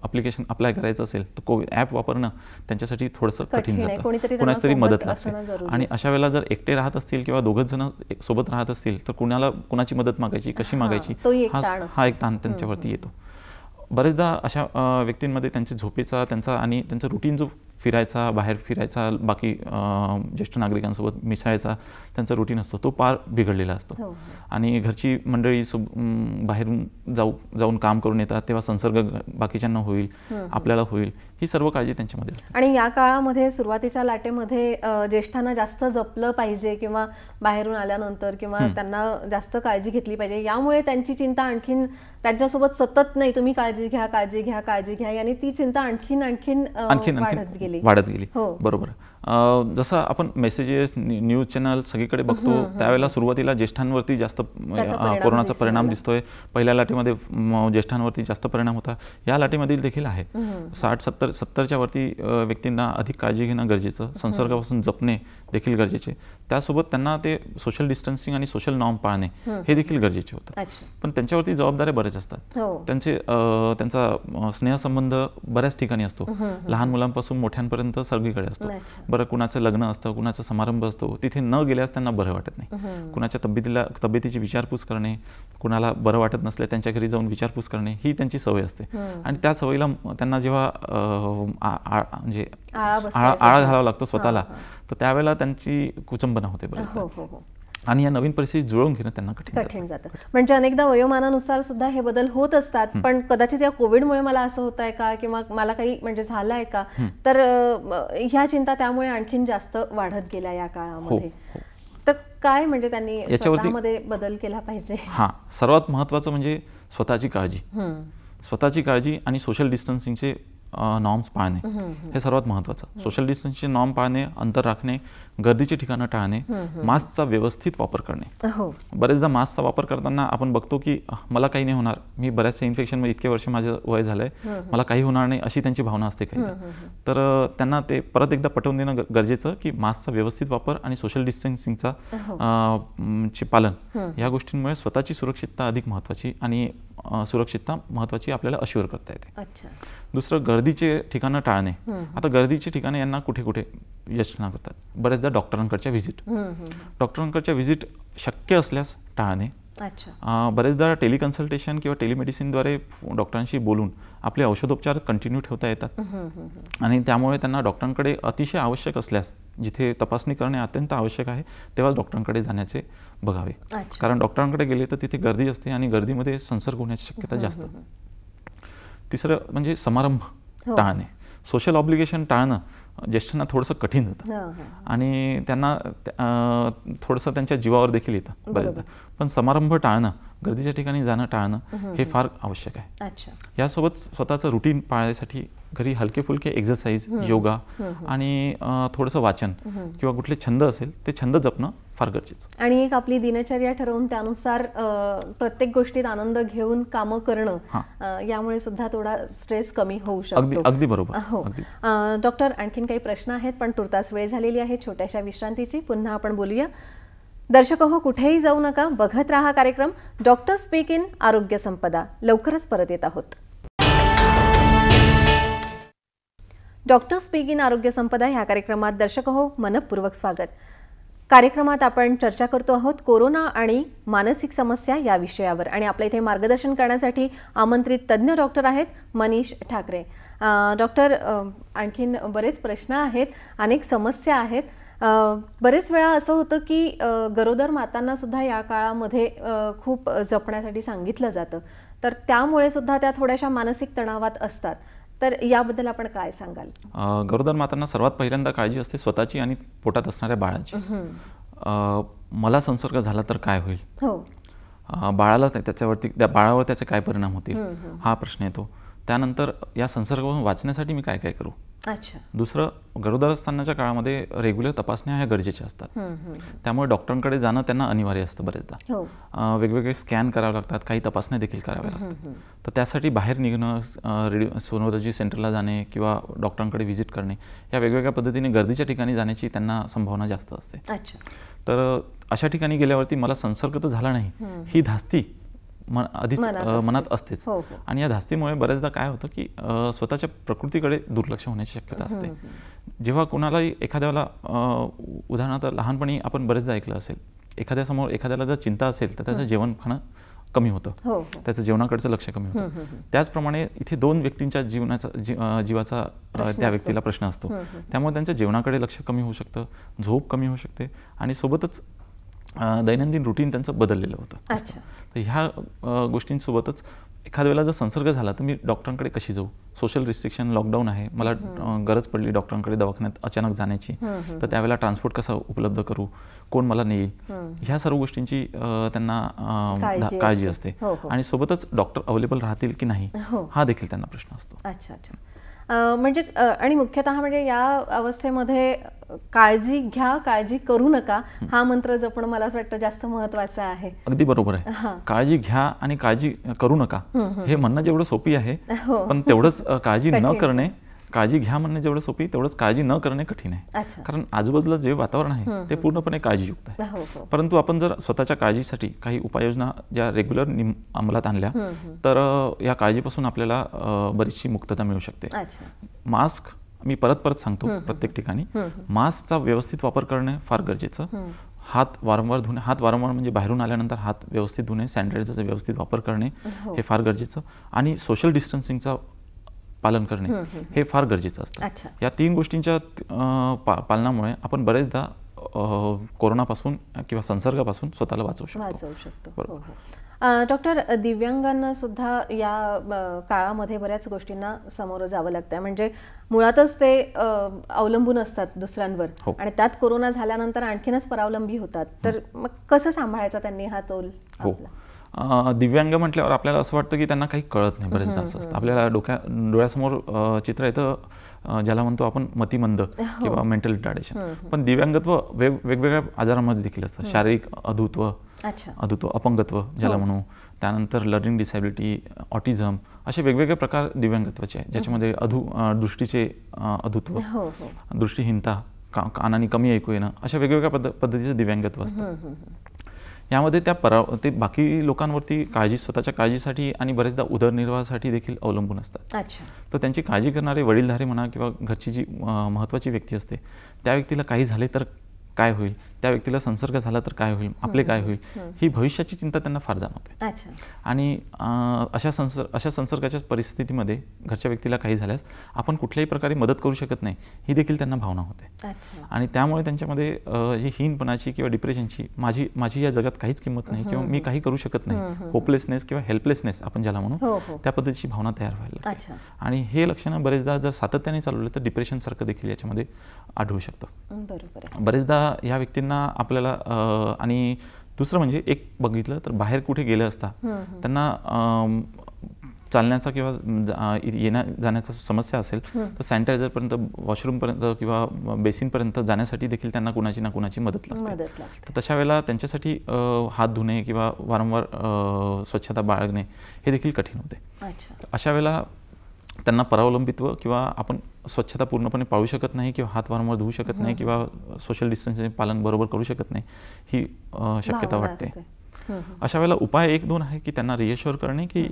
Speaker 3: अप्लिकेशन अप्लाय करायचं असेल तर कोविड ॲप वापरणं त्यांच्यासाठी थोडंसं कठीण जातं कोणाच तरी मदत लागते आणि अशा वेळेला जर एकटे राहत असतील किंवा दोघंच जण सोबत राहत असतील तर कुणाला कुणाची मदत मागायची कशी मागायची हा हा एक ताण त्यांच्यावरती येतो बरेचदा अशा व्यक्तींमध्ये त्यांच्या झोपेचा त्यांचा आणि त्यांचा रुटीन जो फिरायचा बाहेर फिरायचा बाकी ज्येष्ठ नागरिकांसोबत मिसळायचा त्यांचा रुटीन असतो तो पार बिघडलेला असतो हो. आणि घरची मंडळी बाहेरून जाऊ जाऊन काम करून येतात तेव्हा संसर्ग बाकीच्यांना होईल आपल्याला होईल ही सर्व काळजी त्यांच्यामध्ये
Speaker 2: आणि या काळामध्ये सुरुवातीच्या लाटेमध्ये ज्येष्ठांना जास्त जपलं पाहिजे किंवा बाहेरून आल्यानंतर किंवा त्यांना जास्त काळजी घेतली पाहिजे यामुळे त्यांची चिंता आणखीन त्यांच्यासोबत सतत नाही तुम्ही काळजी घ्या काळजी घ्या काळजी घ्या यांनी ती चिंता आणखीन आणखीन वाढत गेली वाढत गेली हो. बरोबर
Speaker 3: जसं आपण मेसेजेस न्यूज चॅनल सगळीकडे बघतो त्यावेळेला सुरुवातीला ज्येष्ठांवरती जास्त कोरोनाचा परिणाम दिसतोय पहिल्या लाटेमध्ये ज्येष्ठांवरती जास्त परिणाम होता या लाटेमधील देखील आहे साठ सत्तर सत्तरच्या वरती व्यक्तींना अधिक काळजी घेणं गरजेचं संसर्गापासून जपणे देखील गरजेचे त्यासोबत त्यांना ते सोशल डिस्टन्सिंग आणि सोशल नॉर्म पाळणे हे देखील गरजेचे होतं पण त्यांच्यावरती जबाबदाऱ्या बरेच असतात हो. त्यांचे त्यांचा स्नेहसंबंध बऱ्याच ठिकाणी असतो लहान मुलांपासून मोठ्यांपर्यंत सगळीकडे असतो बरं कुणाचं लग्न असतं कुणाचा समारंभ असतो तिथे न गेल्यास त्यांना बरं वाटत नाही कुणाच्या तब्येतीला तब्येतीची विचारपूस करणे कुणाला बरं वाटत नसले त्यांच्या घरी जाऊन विचारपूस करणे ही त्यांची सवय असते आणि त्या सवयीला त्यांना जेव्हा म्हणजे आळा घालावा लागतो स्वतःला तर त्यावेळेला त्यांची कुचंबना होते बरं हो, आणि या नवीन परिस्थिती जुळवून घेणं त्यांना कठीण कठीण
Speaker 2: जातं म्हणजे अनेकदा वयोमानानुसार सुद्धा हे बदल होत असतात पण कदाचित या कोविडमुळे मला असं होत आहे का किंवा मला काही म्हणजे झालं आहे का तर ह्या चिंता त्यामुळे आणखीन जास्त वाढत गेल्या या काळामध्ये हो, हो. तर काय म्हणजे त्यांनी याच्यावरती बदल केला पाहिजे हा
Speaker 3: सर्वात महत्वाचं म्हणजे स्वतःची काळजी स्वतःची काळजी आणि सोशल डिस्टन्सिंगचे नॉर्म्स पाळणे हे सर्वात महत्वाचं सोशल डिस्टन्सचे नॉर्म पाळणे अंतर राखणे गर्दीची ठिकाणं टाळणे मास्कचा व्यवस्थित वापर करणे हो. बरेचदा मास्कचा वापर करताना आपण बघतो की मला काही नाही होणार मी बऱ्याचशा इन्फेक्शन इतके वर्ष माझं वय झालंय मला काही होणार नाही अशी त्यांची भावना असते काही तर त्यांना ते परत एकदा पटवून देणं गरजेचं की मास्कचा व्यवस्थित वापर आणि सोशल डिस्टन्सिंगचा चे पालन या गोष्टींमुळे स्वतःची सुरक्षितता अधिक महत्त्वाची आणि सुरक्षितता महत्त्वाची आपल्याला अश्युअर करता येते दुसरं गर्दीचे ठिकाणं टाळणे आता गर्दीचे ठिकाणे यांना कुठे कुठे यश ना करतात बऱ्याचदा डॉक्टरांकडच्या व्हिजिट डॉक्टरांकडच्या व्हिजिट शक्य असल्यास टाळणे बरेचदा टेलिकन्सल्टेशन किंवा टेलिमेडिसिनद्वारे डॉक्टरांशी बोलून आपले औषधोपचार कंटिन्यू ठेवता येतात आणि त्यामुळे त्यांना डॉक्टरांकडे अतिशय आवश्यक असल्यास जिथे तपासणी करणे अत्यंत आवश्यक आहे तेव्हाच डॉक्टरांकडे जाण्याचे बघावे कारण डॉक्टरांकडे गेले तर तिथे गर्दी असते आणि गर्दीमध्ये संसर्ग होण्याची शक्यता जास्त तिसरं म्हणजे समारंभ हो. टाळणे सोशल ऑब्लिगेशन टाळणं ज्येष्ठांना थोडंसं कठीण होतं हो, हो. आणि त्यांना थोडंसं त्यांच्या जीवावर देखील येतं बरेचदा पण समारंभ टाळणं गर्दीच्या ठिकाणी जाणं टाळणं हे फार आवश्यक आहे यासोबत स्वतःचं रुटीन पाळण्यासाठी घरी हलके फुलके एक्झरसाईज योगा आणि थोडंसं वाचन किंवा कुठले छंद असेल ते छंद जपणं फार गरजेचं
Speaker 2: आणि एक आपली दिनचर्या ठरवून त्यानुसार प्रत्येक गोष्टीत आनंद घेऊन कामं करणं यामुळे सुद्धा थोडा स्ट्रेस कमी होऊ शकतो अगदी बरोबर हो डॉक्टर आणखीन काही प्रश्न आहेत पण तुर्तास वेळ झालेली आहे छोट्याशा विश्रांतीची पुन्हा आपण बोलूया दर्शक हो कुठेही जाऊ नका बघत राहा कार्यक्रम डॉक्टर स्पीक इन आरोग्य संपदा लवकरच परत येत आहोत डॉक्टर स्पीक इन आरोग्य संपदा ह्या कार्यक्रमात दर्शक हो मनपूर्वक स्वागत कार्यक्रमात आपण चर्चा करतो आहोत कोरोना आणि मानसिक समस्या या विषयावर आणि आपल्या इथे मार्गदर्शन करण्यासाठी आमंत्रित तज्ज्ञ डॉक्टर आहेत मनीष ठाकरे डॉक्टर आणखीन बरेच प्रश्न आहेत अनेक समस्या आहेत बरेच वेळा असं होतं की गरोदर मातांना सुद्धा या काळामध्ये खूप जपण्यासाठी सांगितलं जातं तर त्यामुळे सुद्धा त्या थोड्याशा मानसिक तणावात असतात तर याबद्दल आपण काय सांगाल
Speaker 3: गरोदर मातांना सर्वात पहिल्यांदा काळजी असते स्वतःची आणि पोटात असणाऱ्या बाळाची मला संसर्ग झाला तर काय होईल हो. बाळाला त्याच्यावरती त्या बाळावर त्याचे काय परिणाम होतील हा प्रश्न येतो त्यानंतर या संसर्गापासून वाचण्यासाठी मी काय काय करू अच्छा दुसरं असतानाच्या काळामध्ये रेग्युलर तपासण्या ह्या गरजेच्या असतात त्यामुळे डॉक्टरांकडे जाणं त्यांना अनिवार्य असतं बरेचदा हो. वेगवेगळे स्कॅन करावे लागतात काही तपासण्या देखील कराव्या लागतात तर त्यासाठी बाहेर निघणं रेडिओ सोनोलॉजी सेंटरला जाणे किंवा डॉक्टरांकडे व्हिजिट करणे या वेगवेगळ्या पद्धतीने गर्दीच्या ठिकाणी जाण्याची त्यांना संभावना जास्त असते तर अशा ठिकाणी गेल्यावरती मला संसर्ग तर झाला नाही ही धास्ती मन आधीच मनात असतेच हो, हो. आणि या धास्तीमुळे बऱ्याचदा काय होतं की स्वतःच्या प्रकृतीकडे दुर्लक्ष होण्याची शक्यता असते जेव्हा कोणालाही एखाद्याला उदाहरणार्थ लहानपणी आपण बरेचदा ऐकलं असेल एखाद्यासमोर एखाद्याला जर चिंता असेल तर त्याचं जेवण खाणं कमी होतं हो, त्याचं जेवणाकडचं लक्ष कमी होतं त्याचप्रमाणे इथे दोन व्यक्तींच्या जीवनाचा जीवाचा त्या व्यक्तीला प्रश्न असतो त्यामुळे त्यांच्या जेवणाकडे लक्ष कमी होऊ शकतं झोप कमी होऊ शकते आणि सोबतच दैनंदिन रुटीन त्यांचं बदललेलं होतं तर ह्या गोष्टींसोबतच एखाद्या वेळेला जर संसर्ग झाला तर मी डॉक्टरांकडे कशी जाऊ सोशल रिस्ट्रिक्शन लॉकडाऊन आहे मला गरज पडली डॉक्टरांकडे दवाखान्यात अचानक जाण्याची तर त्यावेळेला ट्रान्सपोर्ट कसा उपलब्ध करू कोण मला नेईल ह्या सर्व गोष्टींची त्यांना काळजी असते हो, हो. आणि सोबतच डॉक्टर अवेलेबल राहतील की नाही हो. हा देखील त्यांना प्रश्न असतो
Speaker 2: अच्छा अच्छा म्हणजे आणि मुख्यतः म्हणजे या अवस्थेमध्ये काळजी घ्या काळजी करू नका हा मंत्र जपण मला असं वाटतं जास्त महत्वाचा आहे
Speaker 3: अगदी बरोबर आहे काळजी घ्या आणि काळजी करू नका हे म्हणणं जेवढं सोपी आहे हो. पण तेवढंच काळजी न करणे काळजी घ्या म्हणणे जेवढं सोपी तेवढंच काळजी न करणे कठीण आहे कारण आजूबाजूला जे वातावरण आहे ते पूर्णपणे काळजीयुक्त आहे हो, हो. परंतु आपण जर स्वतःच्या काळजीसाठी काही उपाययोजना ज्या रेग्युलर अंमलात आणल्या तर या काळजीपासून आपल्याला बरीचशी मुक्तता मिळू शकते मास्क मी परत परत सांगतो प्रत्येक ठिकाणी मास्कचा व्यवस्थित वापर करणे फार गरजेचं हात वारंवार धुणे हात वारंवार म्हणजे बाहेरून आल्यानंतर हात व्यवस्थित धुणे सॅनिटायझरचा व्यवस्थित वापर करणे हो. हे फार गरजेचं आणि सोशल डिस्टन्सिंगचा पालन करणे हे फार गरजेचं असतं या तीन गोष्टींच्या पालनामुळे आपण बरेचदा कोरोनापासून किंवा संसर्गापासून स्वतःला वाचवू
Speaker 2: शकतो
Speaker 3: बरोबर हो, हो.
Speaker 2: डॉक्टर दिव्यांगांना सुद्धा या काळामध्ये बऱ्याच गोष्टींना सामोरं जावं लागतं म्हणजे मुळातच ते अवलंबून असतात दुसऱ्यांवर हो. आणि त्यात कोरोना झाल्यानंतर आणखीनच परावलंबी होतात तर मग कसं सांभाळायचा त्यांनी हा तोल
Speaker 3: हो दिव्यांग म्हटल्यावर आपल्याला असं वाटतं की त्यांना काही कळत नाही बरेचदा असं असतं आपल्याला डोक्या डोळ्यासमोर चित्र येतं ज्याला म्हणतो आपण मतिमंद हो. किंवा मेंटल रिटार्डेशन पण दिव्यांगत्व वेग वेगवेगळ्या आजारामध्ये देखील असतं शारीरिक अधुत्व अधुतो अपंगत्व ज्याला म्हणू त्यानंतर लर्निंग डिसॅबिलिटी ऑटिझम असे वेगवेगळे प्रकार दिव्यांगत्वाचे आहेत ज्याच्यामध्ये अधु दृष्टीचे अधुत्व हो, हो. दृष्टीहीनता कानाने कमी ऐकू येणं अशा वेगवेगळ्या पद्धतीचे पद्धतीचं दिव्यांगत्व असतं यामध्ये त्या परा ते बाकी लोकांवरती काळजी स्वतःच्या काळजीसाठी आणि बरेचदा उदरनिर्वाहासाठी देखील अवलंबून असतात तर त्यांची काळजी करणारे वडीलधारे म्हणा किंवा घरची जी महत्वाची व्यक्ती असते त्या व्यक्तीला काही झाले तर काय होईल त्या व्यक्तीला संसर्ग झाला तर काय होईल आपले काय होईल ही भविष्याची चिंता त्यांना फार जाणवते आणि अशा संसर् अशा संसर्गाच्या परिस्थितीमध्ये घरच्या व्यक्तीला काही झाल्यास आपण कुठल्याही प्रकारे मदत करू शकत नाही ही देखील त्यांना भावना होते आणि त्यामुळे त्यांच्यामध्ये जी हीनपणाची किंवा डिप्रेशनची माझी माझी या जगात काहीच किंमत नाही किंवा मी काही करू शकत नाही होपलेसनेस किंवा हेल्पलेसनेस आपण ज्याला म्हणू हो, हो. त्या पद्धतीची भावना तयार व्हायला लागते आणि हे लक्षणं बरेचदा जर सातत्याने चालवलं तर डिप्रेशनसारखं देखील याच्यामध्ये आढळू शकतं बरेचदा या व्यक्तींना त्यांना आपल्याला आणि दुसरं म्हणजे एक बघितलं तर बाहेर कुठे गेलं असता त्यांना चालण्याचा किंवा येण्या जाण्याचा समस्या असेल तर सॅनिटायझरपर्यंत वॉशरूमपर्यंत किंवा बेसिनपर्यंत जाण्यासाठी देखील त्यांना कुणाची ना कुणाची मदत लागते तर तशा वेळेला त्यांच्यासाठी हात धुणे किंवा वारंवार स्वच्छता बाळगणे हे देखील कठीण होते अशा वेळेला त्यांना परावलंबित्व किंवा आपण स्वच्छता पूर्णपणे पाळू शकत नाही किंवा हात वारंवार धुवू शकत नाही किंवा सोशल डिस्टन्सिंग पालन बरोबर करू शकत नाही ही शक्यता वाटते अशा वेळेला उपाय एक दोन आहे की त्यांना रिएश्युअर करणे की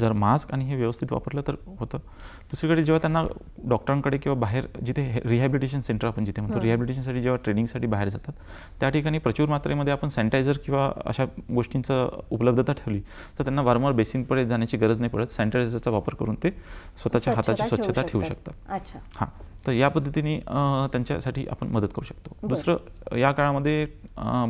Speaker 3: जर मास्क आणि हे व्यवस्थित वापरलं तर होतं दुसरीकडे जेव्हा त्यांना डॉक्टरांकडे किंवा बाहेर जिथे रिहॅबिलिटेशन सेंटर आपण जिथे म्हणतो रिहॅबिलिटेशनसाठी जेव्हा ट्रेनिंगसाठी बाहेर जातात त्या ठिकाणी प्रचूर मात्रेमध्ये आपण सॅनिटायझर किंवा अशा गोष्टींचं उपलब्धता ठेवली तर त्यांना वारंवार बेसिनपडे जाण्याची गरज नाही पडत सॅनिटायझरचा वापर करून ते स्वतःच्या हाताची स्वच्छता ठेवू शकतात हां तर या पद्धतीने त्यांच्यासाठी आपण मदत करू शकतो दुसरं या काळामध्ये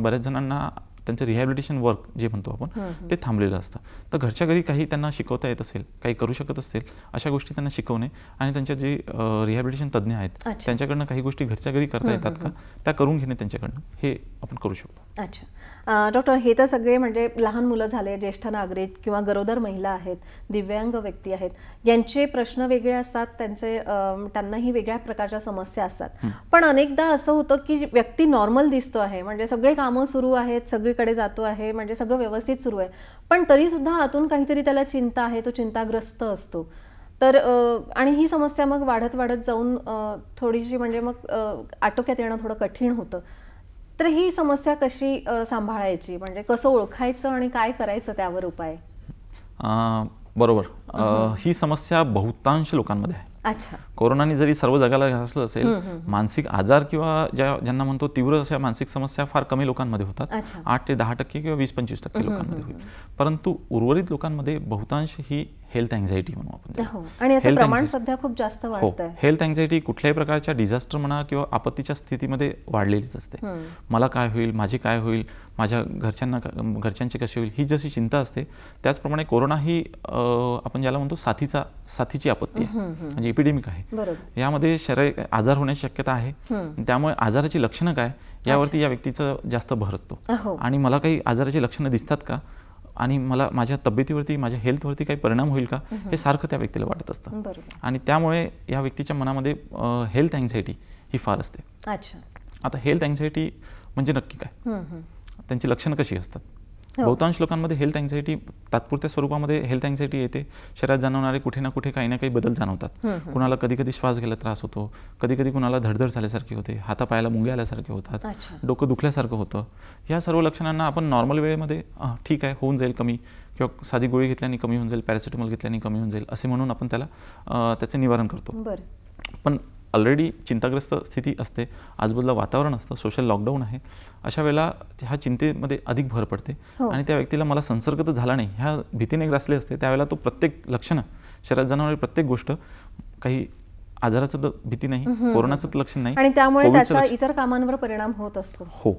Speaker 3: बऱ्याच जणांना त्यांचं रिहॅबिलिटेशन वर्क जे म्हणतो आपण ते थांबलेलं असतं तर घरच्या घरी काही त्यांना शिकवता येत असेल काही करू शकत असेल अशा गोष्टी त्यांना शिकवणे आणि त्यांच्या जे रिहॅबिलिटेशन तज्ज्ञ आहेत त्यांच्याकडनं काही गोष्टी घरच्या घरी करता येतात का त्या करून घेणे त्यांच्याकडनं हे आपण करू शकतो
Speaker 2: अच्छा डॉक्टर हे तर सगळे म्हणजे लहान मुलं झाले ज्येष्ठ नागरिक किंवा गरोदर महिला आहेत दिव्यांग व्यक्ती आहेत यांचे प्रश्न वेगळे असतात त्यांचे त्यांनाही वेगळ्या प्रकारच्या समस्या असतात पण अनेकदा असं होतं की व्यक्ती नॉर्मल दिसतो आहे म्हणजे सगळे कामं सुरू आहेत सगळी दुसरीकडे जातो आहे म्हणजे सगळं व्यवस्थित सुरू आहे पण तरी सुद्धा आतून काहीतरी त्याला चिंता आहे तो चिंताग्रस्त असतो तर आणि ही समस्या मग वाढत वाढत जाऊन थोडीशी म्हणजे मग आटोक्यात येणं थोडं कठीण होतं तर ही समस्या कशी सांभाळायची म्हणजे कसं ओळखायचं आणि काय करायचं त्यावर उपाय
Speaker 3: बरोबर ही समस्या बहुतांश लोकांमध्ये आहे अच्छा कोरोनाने जरी सर्व जगाला घासलं असेल मानसिक आजार किंवा ज्या ज्यांना म्हणतो तीव्र अशा मानसिक समस्या फार कमी लोकांमध्ये होतात आठ ते दहा टक्के किंवा वीस पंचवीस टक्के लोकांमध्ये होईल परंतु उर्वरित लोकांमध्ये बहुतांश ही हेल्थ अँझायटी म्हणू आपण हो. आणि प्रमाण
Speaker 2: सध्या खूप जास्त हो
Speaker 3: हेल्थ अँझायटी कुठल्याही प्रकारच्या डिझास्टर म्हणा किंवा आपत्तीच्या स्थितीमध्ये वाढलेलीच असते मला काय होईल माझे काय होईल माझ्या घरच्यांना घरच्यांचे कशी होईल ही जशी चिंता असते त्याचप्रमाणे कोरोना ही आपण ज्याला म्हणतो साथीचा साथीची आपत्ती आहे म्हणजे एपिडेमिक आहे यामध्ये शरीर आजार होण्याची शक्यता आहे त्यामुळे आजाराची लक्षणं काय यावरती या व्यक्तीचं जास्त भर असतो हो. आणि मला काही आजाराची लक्षणं दिसतात का आणि मला माझ्या तब्येतीवरती माझ्या हेल्थवरती काही परिणाम होईल का हे सारखं त्या व्यक्तीला वाटत असतं आणि त्यामुळे या व्यक्तीच्या मनामध्ये हेल्थ अँझायटी ही फार असते अच्छा आता हेल्थ अँझायटी म्हणजे नक्की काय त्यांची लक्षणं कशी असतात हो. बहुतांश लोकांमध्ये हेल्थ अँझायटी तात्पुरत्या स्वरूपामध्ये हेल्थ अँझायटी येते शरीरात जाणवणारे कुठे ना कुठे काही ना काही बदल जाणवतात कुणाला कधी कधी श्वास घ्यायला त्रास होतो कधी कधी कुणाला धडधड झाल्यासारखे होते हातापायाला मुंग्या आल्यासारखे होतात डोकं दुखल्यासारखं होतं या सर्व लक्षणांना आपण नॉर्मल वेळेमध्ये ठीक आहे होऊन जाईल कमी किंवा साधी गोळी घेतल्याने कमी होऊन जाईल पॅरासिटेमॉल घेतल्याने कमी होऊन जाईल असे म्हणून आपण त्याला त्याचे निवारण करतो पण ऑलरेडी चिंताग्रस्त स्थिती असते आजूबाजूला वातावरण असतं सोशल लॉकडाऊन आहे अशा वेळेला ह्या चिंतेमध्ये अधिक भर पडते हो. आणि त्या व्यक्तीला मला संसर्ग तर झाला नाही ह्या भीतीने ग्रासले असते त्यावेळेला तो प्रत्येक लक्षणं शरीरात जाणारी प्रत्येक गोष्ट काही आजाराचं तर भीती नाही कोरोनाचं लक्षण नाही आणि त्यामुळे त्याचा
Speaker 2: इतर कामांवर परिणाम होत असतो हो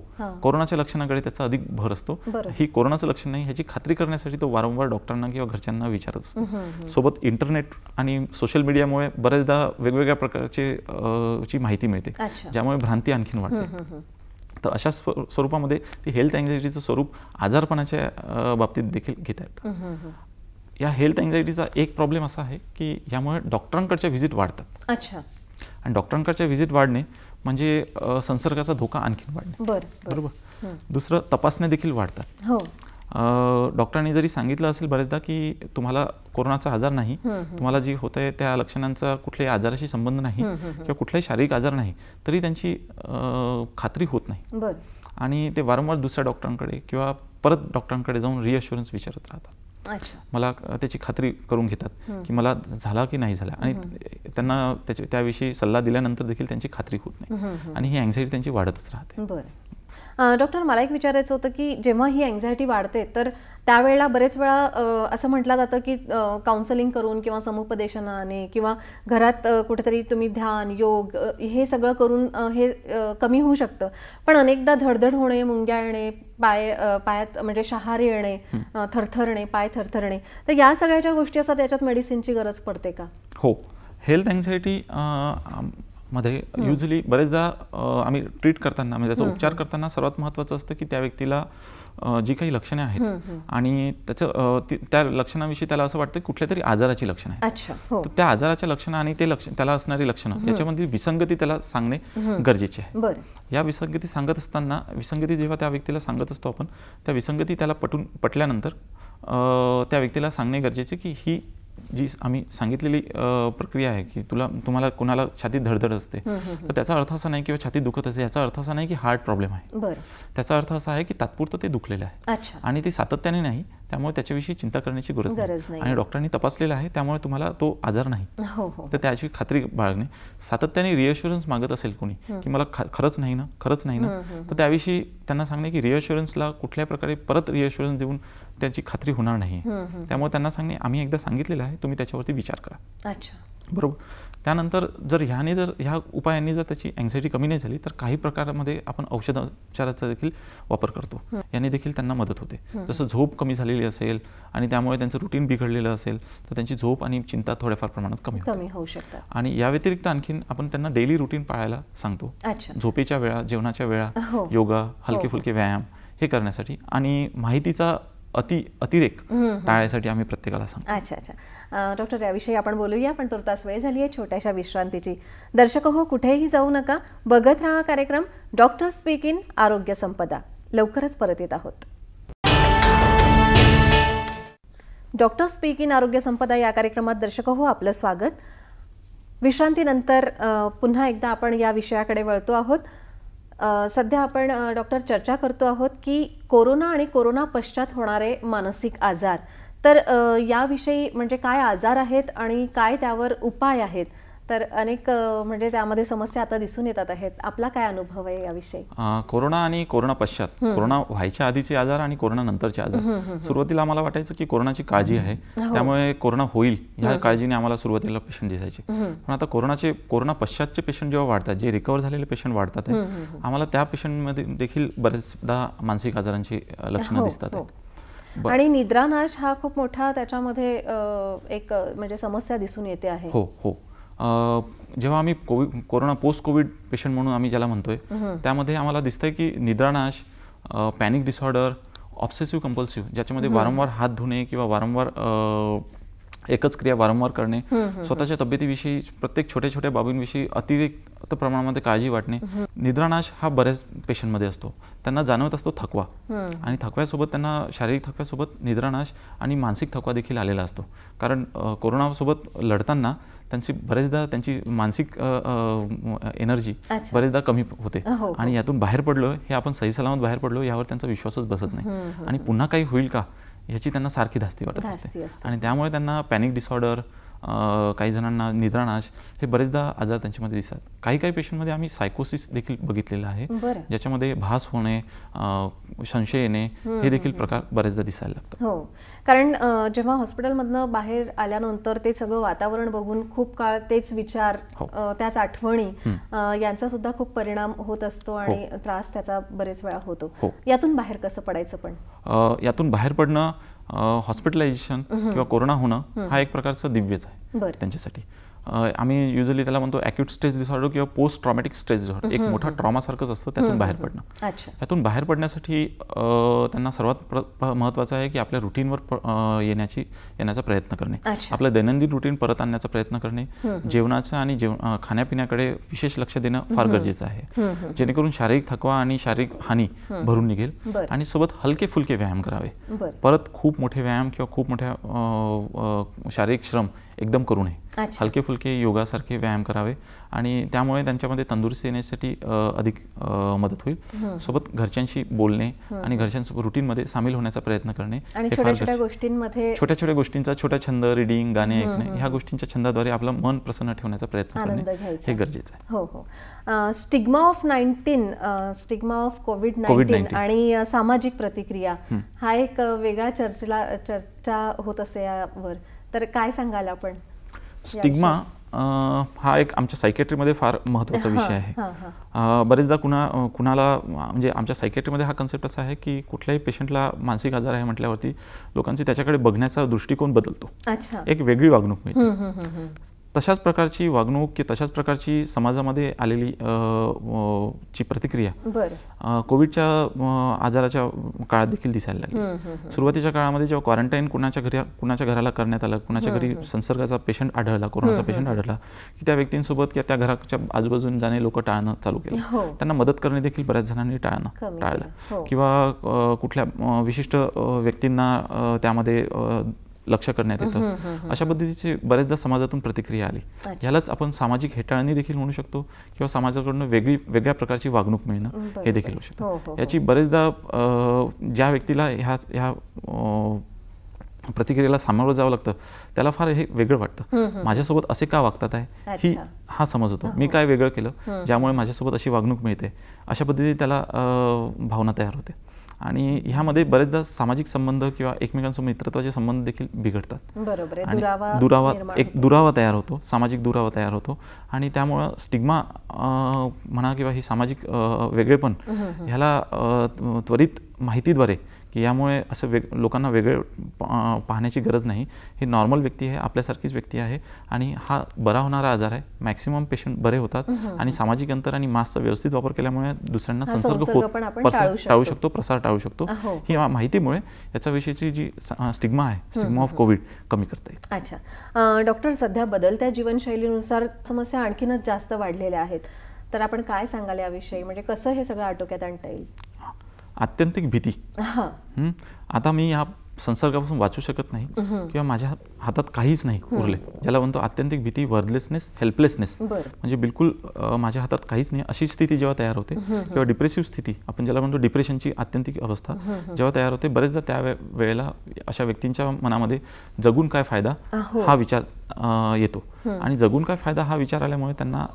Speaker 3: कोरोनाच्या लक्षणाकडे त्याचा अधिक भर असतो ही कोरोनाचं लक्षण नाही ह्याची खात्री करण्यासाठी तो वारंवार डॉक्टरांना किंवा घरच्यांना विचारत असतो सोबत इंटरनेट आणि सोशल मीडियामुळे बऱ्याचदा वेगवेगळ्या प्रकारचे ची माहिती मिळते ज्यामुळे भ्रांती आणखीन वाढते तर अशा स्वरूपामध्ये ती हेल्थ अँग्झायटीचं स्वरूप आजारपणाच्या बाबतीत देखील घेतात या हेल्थ अँझायटीचा एक प्रॉब्लेम असा आहे की यामुळे डॉक्टरांकडच्या व्हिजिट वाढतात अच्छा आणि डॉक्टरांकडच्या व्हिजिट वाढणे म्हणजे संसर्गाचा धोका आणखी वाढणे
Speaker 1: बरोबर
Speaker 3: दुसरं तपासण्या देखील वाढतात डॉक्टरांनी हो. जरी सांगितलं असेल बरेचदा की तुम्हाला कोरोनाचा आजार नाही तुम्हाला जी होत आहे त्या लक्षणांचा कुठल्याही आजाराशी संबंध नाही किंवा कुठलाही शारीरिक आजार नाही तरी त्यांची खात्री होत नाही आणि ते वारंवार दुसऱ्या डॉक्टरांकडे किंवा परत डॉक्टरांकडे जाऊन रिअशुरन्स विचारत राहतात मला त्याची खात्री करून घेतात की मला झाला की नाही झाला आणि त्यांना त्याच्या त्याविषयी सल्ला दिल्यानंतर देखील त्यांची खात्री होत नाही आणि ही अँझायटी त्यांची वाढतच
Speaker 2: राहते डॉक्टर मला एक विचारायचं होतं की जेव्हा ही अँझायटी वाढते तर त्यावेळेला बरेच वेळा असं म्हटलं जातं की काउन्सलिंग करून किंवा समुपदेशनाने किंवा घरात कुठेतरी तुम्ही ध्यान योग हे सगळं करून हे कमी होऊ शकतं पण अनेकदा धडधड होणे मुंग्या येणे पाय पायात म्हणजे शहार येणे थरथरणे पाय थरथरणे तर या सगळ्याच्या गोष्टी असतात त्याच्यात मेडिसिनची गरज पडते का
Speaker 3: हो हेल्थ अँझायटी मध्ये युजली बरेचदा आम्ही ट्रीट करताना म्हणजे त्याचा उपचार करताना सर्वात महत्वाचं असतं की त्या व्यक्तीला जी काही लक्षणे आहेत आणि त्याचं त्या लक्षणाविषयी त्याला असं वाटतं कुठल्या तरी आजाराची लक्षणं आहेत हो. तर त्या आजाराच्या लक्षणं आणि ते लक्ष त्याला असणारी लक्षणं याच्यामध्ये विसंगती त्याला सांगणे गरजेचे आहे या विसंगती सांगत असताना विसंगती जेव्हा त्या व्यक्तीला सांगत असतो आपण त्या विसंगती त्याला पटून पटल्यानंतर त्या व्यक्तीला सांगणे गरजेचे की ही जी आम्ही सांगितलेली प्रक्रिया आहे की तुला तुम्हाला कोणाला छाती धडधड असते तर त्याचा अर्थ असा नाही किंवा छाती दुखत असते याचा अर्थ असा नाही की हार्ट प्रॉब्लेम आहे त्याचा अर्थ असा आहे की तात्पुरतं ते दुखलेलं आहे आणि ते सातत्याने नाही त्यामुळे त्याच्याविषयी चिंता करण्याची गरज आणि डॉक्टरांनी तपासलेला आहे त्यामुळे तुम्हाला तो आजार नाही हो, हो. तर त्याची खात्री बाळगणे सातत्याने रिअश्युरन्स मागत असेल कोणी की मला खरंच नाही ना खरंच नाही ना तर त्याविषयी त्यांना सांगणे की रिअश्युरन्सला कुठल्या प्रकारे परत रिअश्युरन्स देऊन त्यांची खात्री होणार नाही त्यामुळे त्यांना सांगणे आम्ही एकदा सांगितलेलं आहे तुम्ही त्याच्यावरती विचार करा बरोबर त्यानंतर जर ह्याने जर ह्या उपायांनी जर त्याची अँझायटी कमी नाही झाली तर काही प्रकारामध्ये आपण औषधोपचाराचा देखील वापर करतो याने देखील त्यांना मदत होते जसं झोप कमी झालेली असेल आणि त्यामुळे त्यांचं रुटीन बिघडलेलं असेल तर त्यांची झोप आणि चिंता थोड्याफार प्रमाणात कमी
Speaker 2: कमी होऊ शकतात
Speaker 3: आणि या व्यतिरिक्त आणखीन आपण त्यांना डेली रुटीन पाळायला सांगतो झोपेच्या वेळा जेवणाच्या वेळा हो. योगा हलके हो. फुलके व्यायाम हे करण्यासाठी आणि माहितीचा अति अतिरेक टाळण्यासाठी आम्ही प्रत्येकाला
Speaker 1: सांगतो
Speaker 2: अच्छा अच्छा डॉक्टर याविषयी आपण बोलूया पण तुर्तास वेळ झाली आहे छोट्याशा विश्रांतीची दर्शक हो कुठेही जाऊ नका बघत राहा कार्यक्रम डॉक्टर स्पीक इन आरोग्य संपदा लवकरच परत येत आहोत डॉक्टर स्पीक इन आरोग्य संपदा या कार्यक्रमात दर्शक हो आपलं स्वागत विश्रांतीनंतर पुन्हा एकदा आपण या विषयाकडे वळतो आहोत सध्या आपण डॉक्टर चर्चा करतो आहोत की कोरोना आणि कोरोना पश्चात होणारे मानसिक आजार तर याविषयी म्हणजे काय आजार आहेत आणि काय त्यावर उपाय आहेत तर अनेक म्हणजे त्यामध्ये समस्या आता दिसून येतात आहेत आपला काय अनुभव आहे याविषयी
Speaker 3: कोरोना आणि कोरोना पश्चात कोरोना व्हायच्या आधीचे आजार आणि कोरोना नंतरचे आजार सुरुवातीला आम्हाला वाटायचं की कोरोनाची काळजी आहे हो. त्यामुळे कोरोना होईल या काळजीने आम्हाला सुरुवातीला पेशंट दिसायचे पण आता कोरोनाचे कोरोना पश्चातचे पेशंट जेव्हा वाढतात जे रिकवर झालेले पेशंट वाढतात आम्हाला त्या पेशंटमध्ये देखील बरेचदा मानसिक आजारांची लक्षणं हो, दिसतात हो. आणि
Speaker 2: निद्रानाश हा खूप मोठा त्याच्यामध्ये एक म्हणजे समस्या दिसून येते आहे हो
Speaker 3: हो जेव्हा आम्ही COVID corona post COVID patient म्हणून आम्ही ज्याला म्हणतोय त्यामध्ये आम्हाला दिसतंय की निद्रानाश पॅनिक डिसऑर्डर ऑब्सेसिव्ह कंपल्सिव्ह ज्याच्यामध्ये वारंवार हात धुणे किंवा वारंवार एकच क्रिया वारंवार करणे स्वतःच्या तब्येतीविषयी प्रत्येक छोट्या छोट्या बाबींविषयी अतिरिक्त प्रमाणामध्ये काळजी वाटणे निद्रानाश हा बऱ्याच पेशंटमध्ये असतो त्यांना जाणवत असतो थकवा आणि थकव्यासोबत त्यांना शारीरिक थकव्यासोबत निद्रानाश आणि मानसिक थकवा देखील आलेला असतो कारण कोरोनासोबत लढताना त्यांची बरेचदा त्यांची मानसिक एनर्जी बरेचदा कमी होते हो, आणि हो. यातून बाहेर पडलो हे आपण सही सलामत बाहेर पडलो यावर त्यांचा विश्वासच बसत नाही आणि पुन्हा काही होईल का याची त्यांना सारखी धास्ती वाटत असते आणि त्यामुळे त्यांना पॅनिक डिसऑर्डर काही जणांना निद्रानाश हे बरेचदा आजार त्यांच्यामध्ये दिसतात काही काही पेशंटमध्ये आम्ही सायकोसिस देखील बघितलेलं आहे ज्याच्यामध्ये भास होणे संशय येणे हे देखील प्रकार बरेचदा दिसायला
Speaker 2: लागतो हो कारण जेव्हा हॉस्पिटलमधनं बाहेर आल्यानंतर ते सगळं वातावरण बघून खूप काळ तेच विचार हो. त्याच आठवणी यांचा सुद्धा खूप परिणाम होत असतो आणि हो. त्रास त्याचा बरेच वेळा होतो हो. यातून बाहेर कसं पडायचं
Speaker 3: पण यातून बाहेर पडणं हॉस्पिटलायझेशन किंवा कोरोना होणं हा एक प्रकारचा दिव्यच आहे त्यांच्यासाठी आम्ही युजली त्याला म्हणतो अॅक्युट स्टेज डिसऑर्डर किंवा पोस्ट ट्रॉमॅटिक स्ट्रेस डिसऑर्डर एक मोठा ट्रॉमासारखंच असतं त्यातून बाहेर पडणं त्यातून बाहेर पडण्यासाठी त्यांना सर्वात महत्वाचं आहे की आपल्या रुटीनवर येण्याची येण्याचा प्रयत्न करणे आपलं दैनंदिन रुटीन परत आणण्याचा प्रयत्न करणे जेवणाचं आणि जेव खाण्यापिण्याकडे विशेष लक्ष देणं फार गरजेचं आहे जेणेकरून शारीरिक थकवा आणि शारीरिक हानी भरून निघेल आणि सोबत हलके फुलके व्यायाम करावे परत खूप मोठे व्यायाम किंवा खूप मोठ्या शारीरिक श्रम एकदम करू नये हलके फुलके योगासारखे व्यायाम करावे आणि त्यामुळे त्यांच्यामध्ये तंदुरुस्ती येण्यासाठी अधिक मदत होईल सोबत घरच्यांशी बोलणे आणि घरच्यांसोबत रुटीनमध्ये सामील होण्याचा प्रयत्न करणे गोष्टींमध्ये छोट्या छोट्या गोष्टींचा छोटा छंद रिडिंग गाणे ऐकणे ह्या गोष्टींच्या छंदाद्वारे आपलं मन प्रसन्न ठेवण्याचा प्रयत्न करणे हे
Speaker 2: गरजेचं आहे हो हो stigma of nineteen stigma of COVID nineteen आणि सामाजिक प्रतिक्रिया हा एक वेगळा चर्चेला चर्चा होत असे यावर तर काय सांगाल आपण स्टिग्मा
Speaker 3: हा एक आमच्या सायकेट्रीमध्ये फार महत्त्वाचा विषय आहे बरेचदा कुणा कुणाला म्हणजे आमच्या सायकेट्रीमध्ये हा कन्सेप्ट असा आहे की कुठल्याही पेशंटला मानसिक आजार आहे म्हटल्यावरती लोकांची त्याच्याकडे बघण्याचा दृष्टिकोन बदलतो एक वेगळी वागणूक मिळते तशाच प्रकारची वागणूक की तशाच प्रकारची समाजामध्ये आलेली ची
Speaker 1: प्रतिक्रिया
Speaker 3: कोविडच्या आजाराच्या काळात देखील दिसायला लागली सुरुवातीच्या काळामध्ये जेव्हा क्वारंटाईन कुणाच्या घरी कुणाच्या घराला करण्यात आलं कुणाच्या घरी संसर्गाचा पेशंट आढळला कोरोनाचा पेशंट आढळला की त्या व्यक्तींसोबत किंवा त्या घराच्या आजूबाजून जाणे लोक टाळणं चालू केलं हो. त्यांना मदत करणे देखील बऱ्याच जणांनी टाळणं टाळलं हो. किंवा कुठल्या विशिष्ट व्यक्तींना त्यामध्ये लक्ष करण्यात येतं अशा पद्धतीची बरेचदा समाजातून प्रतिक्रिया आली ह्यालाच आपण सामाजिक हेटाळणी देखील म्हणू शकतो किंवा समाजाकडून वेगळी वेगळ्या प्रकारची वागणूक मिळणं हे देखील होऊ शकतं हो, हो, हो. याची बरेचदा ज्या व्यक्तीला ह्या ह्या प्रतिक्रियेला सामोरं जावं लागतं त्याला फार हे वेगळं वाटतं माझ्यासोबत असे का वागतात आहे ही हा समज होतो मी काय वेगळं केलं ज्यामुळे माझ्यासोबत अशी वागणूक मिळते अशा पद्धतीने त्याला भावना तयार होते आणि ह्यामध्ये बरेचदा सामाजिक संबंध किंवा एकमेकांसोबत मित्रत्वाचे संबंध देखील बिघडतात
Speaker 2: बरोबर आणि दुरावा, दुरावा एक
Speaker 3: दुरावा तयार होतो सामाजिक दुरावा तयार होतो आणि त्यामुळं स्टिग्मा म्हणा किंवा ही सामाजिक वेगळेपण ह्याला त्वरित माहितीद्वारे की यामुळे असं वेग लोकांना वेगळे पाहण्याची गरज नाही ही नॉर्मल व्यक्ती आहे आपल्यासारखीच व्यक्ती आहे आणि हा बरा होणारा आजार आहे मॅक्सिमम पेशंट बरे होतात आणि सामाजिक अंतर आणि मास्कचा व्यवस्थित वापर केल्यामुळे दुसऱ्यांना संसर्ग होत टाळू शकतो प्रसार टाळू शकतो हो. ही माहितीमुळे याच्याविषयीची जी स्टिग्मा आहे स्टिग्मा ऑफ कोविड कमी करता येईल
Speaker 2: अच्छा डॉक्टर सध्या बदलत्या जीवनशैलीनुसार समस्या आणखीनच जास्त वाढलेल्या आहेत तर आपण काय सांगाल याविषयी म्हणजे कसं हे सगळं आटोक्यात आणता येईल
Speaker 3: आत्यंतिक भीती आता मी या संसर्गापासून वाचू शकत नाही किंवा माझ्या हातात काहीच नाही उरले ज्याला म्हणतो आत्यंतिक भीती वर्दलेसनेस हेल्पलेसनेस म्हणजे बिलकुल माझ्या हातात काहीच नाही अशी स्थिती जेव्हा तयार होते किंवा डिप्रेसिव्ह स्थिती आपण ज्याला म्हणतो डिप्रेशनची आत्यंतिक अवस्था जेव्हा तयार होते बरेचदा त्या वेळेला अशा व्यक्तींच्या मनामध्ये जगून काय फायदा हा विचार येतो आणि जगून काय फायदा हा विचार आल्यामुळे त्यांना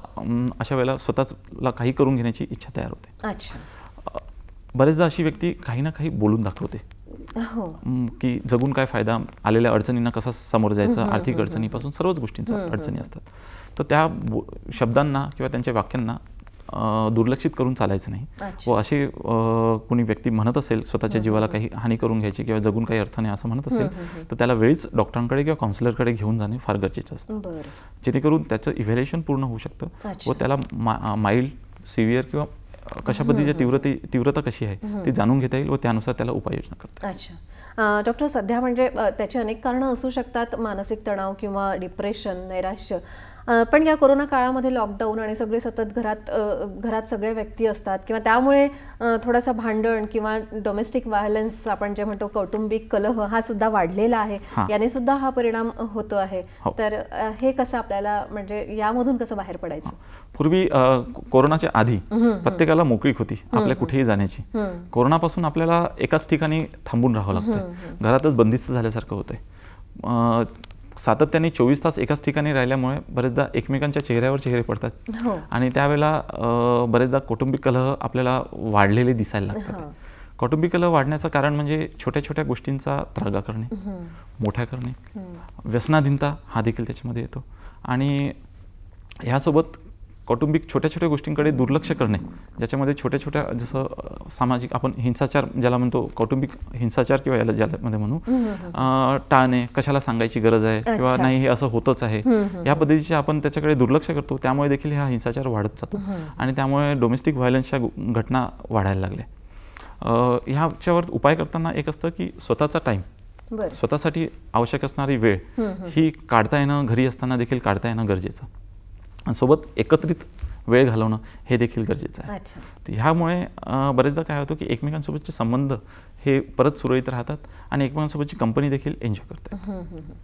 Speaker 3: अशा वेळेला स्वतःला काही करून घेण्याची इच्छा तयार होते बरेचदा अशी व्यक्ती काही ना काही बोलून दाखवते हो. की जगून काय फायदा आलेल्या अडचणींना कसा समोर जायचं आर्थिक अडचणीपासून सर्वच गोष्टींचा अडचणी असतात तर त्या शब्दांना किंवा त्यांच्या वाक्यांना दुर्लक्षित करून चालायचं नाही व अशी कोणी व्यक्ती म्हणत असेल स्वतःच्या जीवाला काही हानी करून घ्यायची किंवा जगून काही अर्थ नाही असं म्हणत असेल तर त्याला वेळीच डॉक्टरांकडे किंवा काउन्सिलरकडे घेऊन जाणे फार गरजेचं असतं जेणेकरून त्याचं इव्हॅल्युएशन पूर्ण होऊ शकतं व त्याला मा माइल्ड सिव्हिअर किंवा कशा पद्धतीची तीव्रते तीव्रता कशी आहे ती जाणून घेता येईल व त्यानुसार त्याला उपाययोजना करता
Speaker 2: अच्छा डॉक्टर सध्या म्हणजे त्याची अनेक कारणं असू शकतात मानसिक तणाव किंवा डिप्रेशन नैराश्य पण या कोरोना काळामध्ये लॉकडाऊन आणि सगळे सतत घरात घरात सगळे व्यक्ती असतात किंवा त्यामुळे थोडासा भांडण किंवा डोमेस्टिक व्हायलन्स आपण जे म्हणतो कौटुंबिक कलह हा सुद्धा वाढलेला आहे याने सुद्धा हा परिणाम होतो आहे हो. तर हे कसं आपल्याला म्हणजे यामधून कसं बाहेर पडायचं हो.
Speaker 3: पूर्वी कोरोनाच्या आधी प्रत्येकाला मोकळीक होती आपल्या कुठेही जाण्याची कोरोनापासून आपल्याला एकाच ठिकाणी थांबून राहावं लागतं घरातच बंदिस्त झाल्यासारखं होतंय सातत्याने चोवीस तास एकाच ठिकाणी राहिल्यामुळे बरेचदा एकमेकांच्या चेहऱ्यावर चेहरे पडतात हो. आणि त्यावेळेला बरेचदा कौटुंबिक कलह आपल्याला वाढलेले दिसायला लागतात कौटुंबिक कलह वाढण्याचं कारण म्हणजे छोट्या छोट्या गोष्टींचा त्रागा करणे मोठ्या करणे व्यसनाधीनता हा देखील त्याच्यामध्ये येतो आणि ह्यासोबत कौटुंबिक छोट्या छोट्या गोष्टींकडे दुर्लक्ष करणे ज्याच्यामध्ये छोट्या छोट्या जसं सामाजिक आपण हिंसाचार ज्याला म्हणतो कौटुंबिक हिंसाचार किंवा याला ज्यामध्ये म्हणू टाळणे कशाला सांगायची गरज आहे किंवा नाही हे असं होतच आहे या पद्धतीचे आपण त्याच्याकडे दुर्लक्ष करतो त्यामुळे देखील हा हिंसाचार वाढत जातो आणि त्यामुळे डोमेस्टिक व्हायलन्सच्या घटना वाढायला लागल्या ह्याच्यावर उपाय करताना एक असतं की स्वतःचा टाईम स्वतःसाठी आवश्यक असणारी वेळ ही काढता येणं घरी असताना देखील काढता येणं गरजेचं सोबत एकत्रित वेळ घालवणं हे देखील गरजेचं आहे तर ह्यामुळे बरेचदा काय होतं की एकमेकांसोबतचे संबंध हे परत सुरळीत राहतात आणि एकमेकांसोबतची कंपनी देखील एन्जॉय
Speaker 1: करतात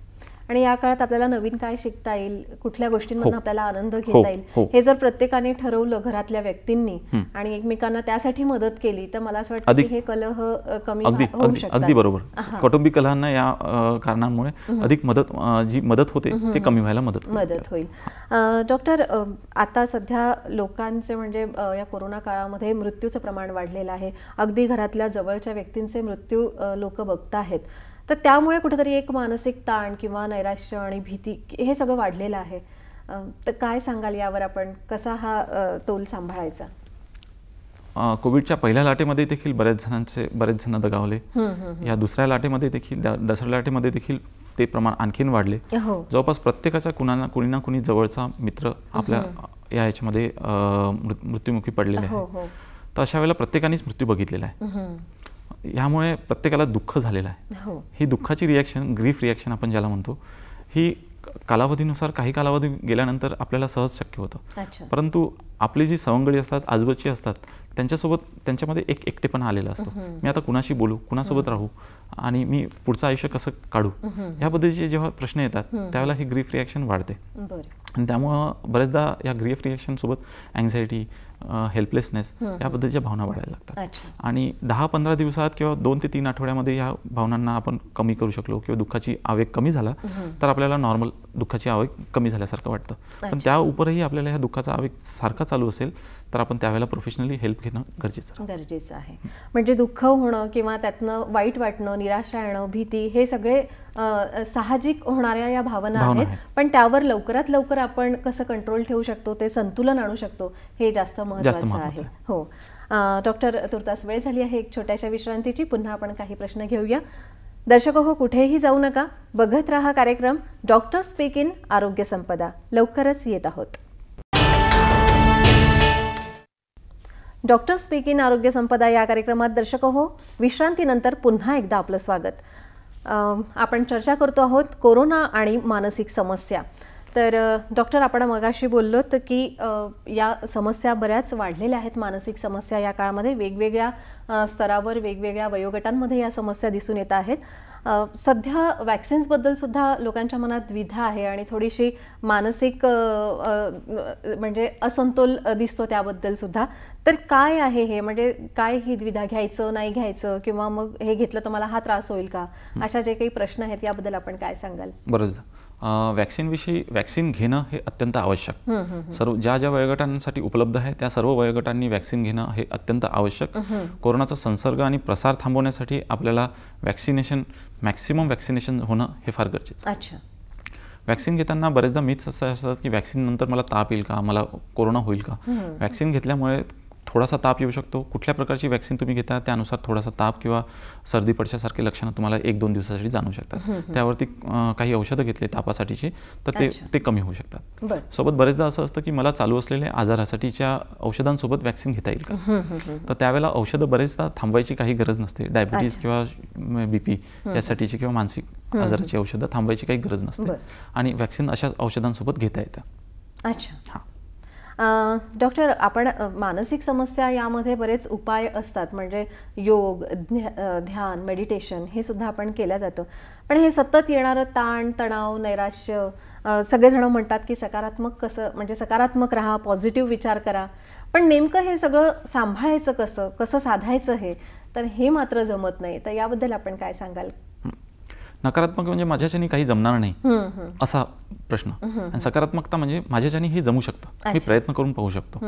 Speaker 2: आणि या काळात आपल्याला नवीन काय शिकता येईल कुठल्या गोष्टींमधून हो. आपल्याला आनंद हो, घेता येईल हो. हे जर प्रत्येकाने ठरवलं घरातल्या व्यक्तींनी आणि एकमेकांना त्यासाठी मदत केली तर मला असं वाटतं की हे कलह कमी होऊ अगदी बरोबर कौटुंबिक
Speaker 3: कलहांना या कारणांमुळे अधिक मदत जी मदत होते ते कमी व्हायला मदत
Speaker 2: मदत होईल डॉक्टर आता सध्या लोकांचे म्हणजे या कोरोना काळामध्ये मृत्यूचं प्रमाण वाढलेलं आहे अगदी घरातल्या जवळच्या व्यक्तींचे मृत्यू लोक आहेत तर त्यामुळे कुठेतरी एक मानसिक ताण किंवा नैराश्य आणि भीती हे सगळं वाढलेलं आहे तर काय सांगाल यावर आपण कसा हा तोल सांभाळायचा
Speaker 3: कोविडच्या पहिल्या लाटेमध्ये देखील बऱ्याच जणांचे बरेच जण दगावले या दुसऱ्या लाटेमध्ये देखील दसऱ्या लाटेमध्ये देखील ते प्रमाण आणखीन वाढले हो. जवळपास प्रत्येकाचा कुणाला कुणी ना कुणी जवळचा मित्र आपल्या या ह्याच्यामध्ये मृत्युमुखी पडलेला हो, आहे हो. तर अशा वेळेला प्रत्येकानेच मृत्यू बघितलेला आहे ह्यामुळे प्रत्येकाला दुःख झालेलं आहे हो. ही दुःखाची रिॲक्शन ग्रीफ रिॲक्शन आपण ज्याला म्हणतो ही कालावधीनुसार काही कालावधी गेल्यानंतर आपल्याला सहज शक्य होतं परंतु आपली जी सवंगडी असतात आजोबाची असतात त्यांच्यासोबत त्यांच्यामध्ये एक एकटेपणा आलेला असतो मी आता कुणाशी बोलू कुणासोबत राहू आणि मी पुढचं आयुष्य कसं काढू पद्धतीचे जेव्हा प्रश्न येतात त्यावेळेला ही ग्रीफ रिॲक्शन वाढते आणि त्यामुळं बऱ्याचदा या ग्रीफ रिॲक्शनसोबत अँझायटी हेल्पलेसनेस याबद्दलच्या भावना वाढायला लागतात आणि दहा पंधरा दिवसात किंवा दोन ते तीन आठवड्यामध्ये या भावनांना आपण कमी करू शकलो किंवा दुःखाची आवेग कमी झाला तर आपल्याला नॉर्मल दुःखाची आवेग कमी झाल्यासारखं वाटतं पण त्या उपरही आपल्याला ह्या दुःखाचा आवेग सारखा चालू असेल तर आपण त्यावेळेला प्रोफेशनली हेल्प घेणं गरजेचं
Speaker 2: गरजेचं आहे म्हणजे दुःख होणं किंवा त्यातनं वाईट वाटणं निराशा येणं भीती हे सगळे साहजिक होणाऱ्या या भावना आहेत पण त्यावर लवकरात लवकर आपण कसं कंट्रोल ठेवू शकतो ते संतुलन आणू शकतो हे जास्त महत्वाचं आहे हो डॉक्टर तुर्तास वेळ झाली आहे एक छोट्याशा विश्रांतीची पुन्हा आपण काही प्रश्न घेऊया दर्शक हो कुठेही जाऊ नका बघत रहा कार्यक्रम डॉक्टर स्पीक इन आरोग्य संपदा लवकरच येत आहोत डॉक्टर स्पीक इन आरोग्य संपदा या कार्यक्रमात दर्शक हो विश्रांतीनंतर पुन्हा एकदा आपलं स्वागत आपण चर्चा करतो आहोत कोरोना आणि मानसिक समस्या तर डॉक्टर आपण मगाशी बोललोत की या समस्या बऱ्याच वाढलेल्या आहेत मानसिक समस्या या काळामध्ये वेगवेगळ्या स्तरावर वेगवेगळ्या वयोगटांमध्ये या समस्या दिसून येत आहेत सध्या सुद्धा लोकांच्या मनात द्विधा आहे आणि थोडीशी मानसिक म्हणजे असंतोल दिसतो त्याबद्दल सुद्धा तर काय आहे हे म्हणजे काय ही द्विधा घ्यायचं नाही घ्यायचं किंवा मग हे घेतलं तर मला हा त्रास होईल का अशा जे काही प्रश्न आहेत याबद्दल आपण काय सांगाल
Speaker 3: बरोबर वॅक्सिनविषयी वॅक्सिन घेणं हे अत्यंत आवश्यक सर्व ज्या ज्या वयोगटांसाठी उपलब्ध आहे त्या सर्व वयोगटांनी वॅक्सिन घेणं हे अत्यंत आवश्यक कोरोनाचा संसर्ग आणि प्रसार थांबवण्यासाठी आपल्याला वॅक्सिनेशन मॅक्सिमम वॅक्सिनेशन होणं हे फार गरजेचं अच्छा वैक्सीन घेताना बरेचदा मीच असं असतात की व्हॅक्सिन नंतर मला ताप येईल का मला कोरोना होईल का व्हॅक्सिन घेतल्यामुळे थोडासा ताप येऊ शकतो कुठल्या प्रकारची वॅक्सिन तुम्ही घेता त्यानुसार थोडासा ताप किंवा सर्दी पडशासारखे लक्षणं तुम्हाला एक दोन दिवसासाठी जाणू शकतात त्यावरती काही औषधं घेतले तापासाठीची तर ते कमी होऊ शकतात सोबत बरेचदा असं असतं की मला चालू असलेल्या आजारासाठीच्या औषधांसोबत वॅक्सिन घेता येईल का तर त्यावेळेला औषधं बरेचदा थांबवायची काही गरज नसते डायबिटीज किंवा बीपी यासाठीची किंवा मानसिक आजाराची औषधं थांबवायची काही गरज नसते आणि वॅक्सिन अशा औषधांसोबत घेता येतं
Speaker 2: अच्छा हां डॉक्टर आपण मानसिक समस्या यामध्ये बरेच उपाय असतात म्हणजे योग ध्यान मेडिटेशन हे सुद्धा आपण केलं जातं पण हे सतत येणारं ताण तणाव नैराश्य सगळेजण म्हणतात की सकारात्मक कसं म्हणजे सकारात्मक राहा पॉझिटिव्ह विचार करा पण नेमकं हे सगळं सांभाळायचं कसं कसं साधायचं हे तर हे मात्र जमत नाही तर याबद्दल आपण काय सांगाल
Speaker 3: नकारात्मक म्हणजे माझ्याच्यानी काही जमणार
Speaker 2: नाही
Speaker 3: असा प्रश्न आणि सकारात्मकता म्हणजे माझ्याच्यानी हे जमू शकतं मी प्रयत्न करून पाहू शकतो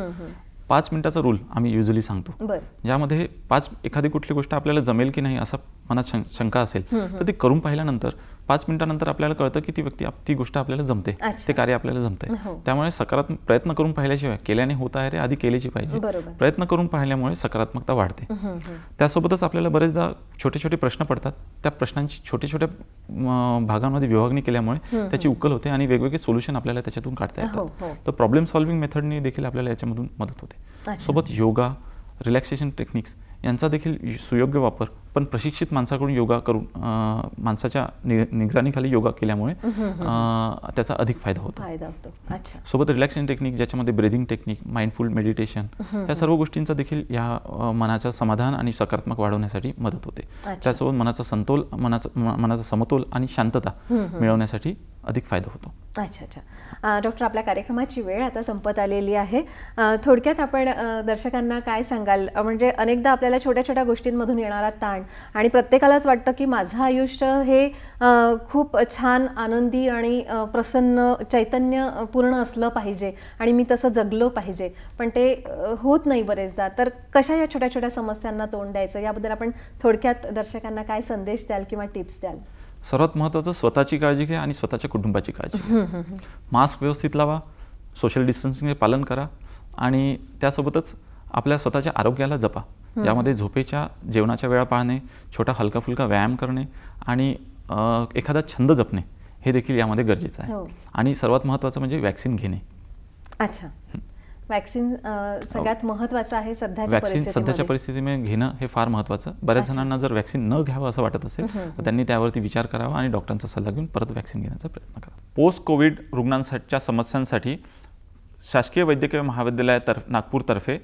Speaker 3: पाच मिनिटाचा रूल आम्ही युजली सांगतो ज्यामध्ये पाच एखादी कुठली गोष्ट आपल्याला जमेल की नाही असा मनात शंका असेल तर ती करून पाहिल्यानंतर पाच मिनिटांनंतर आपल्याला कळतं की ती व्यक्ती ती गोष्ट आपल्याला जमते ते कार्य आपल्याला जमते हो. त्यामुळे सकारात्मक प्रयत्न करून पाहिल्याशिवाय केल्याने होत आहे रे आधी केल्याची पाहिजे प्रयत्न करून पाहिल्यामुळे सकारात्मकता वाढते त्यासोबतच आपल्याला बरेचदा छोटे छोटे प्रश्न पडतात त्या प्रश्नांची छोट्या छोट्या भागांमध्ये विभागणी केल्यामुळे त्याची उकल होते आणि वेगवेगळे सोल्युशन आपल्याला त्याच्यातून काढता येतात हो, हो. तर प्रॉब्लेम सॉल्व्हिंग मेथडने देखील आपल्याला याच्यामधून मदत होते सोबत योगा रिलॅक्सेशन टेक्निक्स यांचा देखील सुयोग्य वापर पण प्रशिक्षित माणसाकडून योगा करून माणसाच्या निगराणीखाली योगा केल्यामुळे त्याचा अधिक फायदा होतो सोबत रिलॅक्सेशन टेक्निक ज्याच्यामध्ये ब्रेदिंग टेक्निक माइंडफुल मेडिटेशन या सर्व गोष्टींचा देखील या मनाचा समाधान आणि सकारात्मक वाढवण्यासाठी मदत होते त्यासोबत मनाचा समतोल मनाचा मनाचा समतोल आणि शांतता मिळवण्यासाठी अधिक फायदा होतो
Speaker 2: अच्छा अच्छा डॉक्टर आपल्या कार्यक्रमाची वेळ आता संपत आलेली आहे थोडक्यात आपण दर्शकांना काय सांगाल म्हणजे अनेकदा आपल्याला छोट्या छोट्या गोष्टींमधून येणारा ताण आणि प्रत्येकालाच वाटतं की माझं आयुष्य हे खूप छान आनंदी आणि प्रसन्न चैतन्य पूर्ण असलं पाहिजे आणि मी तसं जगलो पाहिजे पण ते होत नाही बरेचदा तर कशा या छोट्या छोट्या समस्यांना तोंड द्यायचं याबद्दल आपण थोडक्यात दर्शकांना काय संदेश द्याल किंवा टिप्स द्याल
Speaker 3: सर्वात महत्त्वाचं स्वतःची काळजी घ्या आणि स्वतःच्या कुटुंबाची काळजी मास्क व्यवस्थित लावा सोशल डिस्टन्सिंगचे पालन करा आणि त्यासोबतच आपल्या स्वतःच्या आरोग्याला जपा यामध्ये झोपेच्या जेवणाच्या वेळा पाळणे छोटा हलका फुलका व्यायाम करणे आणि एखादा छंद जपणे हे देखील यामध्ये गरजेचं आहे हो. आणि सर्वात महत्त्वाचं म्हणजे वॅक्सिन घेणे
Speaker 2: अच्छा वॅक्सिन सगळ्यात हो. महत्त्वाचं आहे सध्या वॅक्सिन सध्याच्या
Speaker 3: परिस्थितीमध्ये घेणं हे फार महत्त्वाचं बऱ्याच जणांना जर वॅक्सिन न घ्यावं असं वाटत असेल तर त्यांनी त्यावरती विचार करावा आणि डॉक्टरांचा सल्ला घेऊन परत वॅक्सिन घेण्याचा प्रयत्न करा पोस्ट कोविड रुग्णांसाठीच्या समस्यांसाठी शासकीय वैद्यकीय महाविद्यालयातर्फ नागपूरतर्फे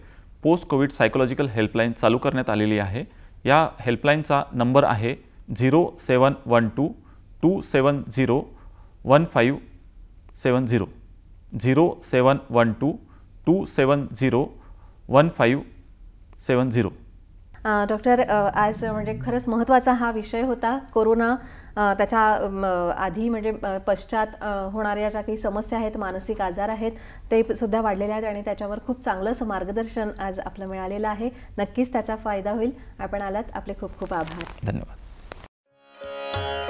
Speaker 3: पोस्ट कोविड सायकोलॉजिकल हेल्पलाईन चालू करण्यात आलेली आहे या हेल्पलाईनचा नंबर आहे zero seven one two two seven zero one five seven zero zero seven one two two seven zero one five seven zero
Speaker 2: doctor आज म्हणजे खरंच महत्त्वाचा हा विषय होता कोरोना त्याच्या आधी म्हणजे पश्चात होणाऱ्या ज्या काही समस्या आहेत मानसिक आजार आहेत ते सुद्धा वाढलेले आहेत आणि त्याच्यावर खूप चांगलंच मार्गदर्शन आज आपलं मिळालेलं आहे नक्कीच त्याचा फायदा होईल आपण आलात आपले खूप खूप आभार धन्यवाद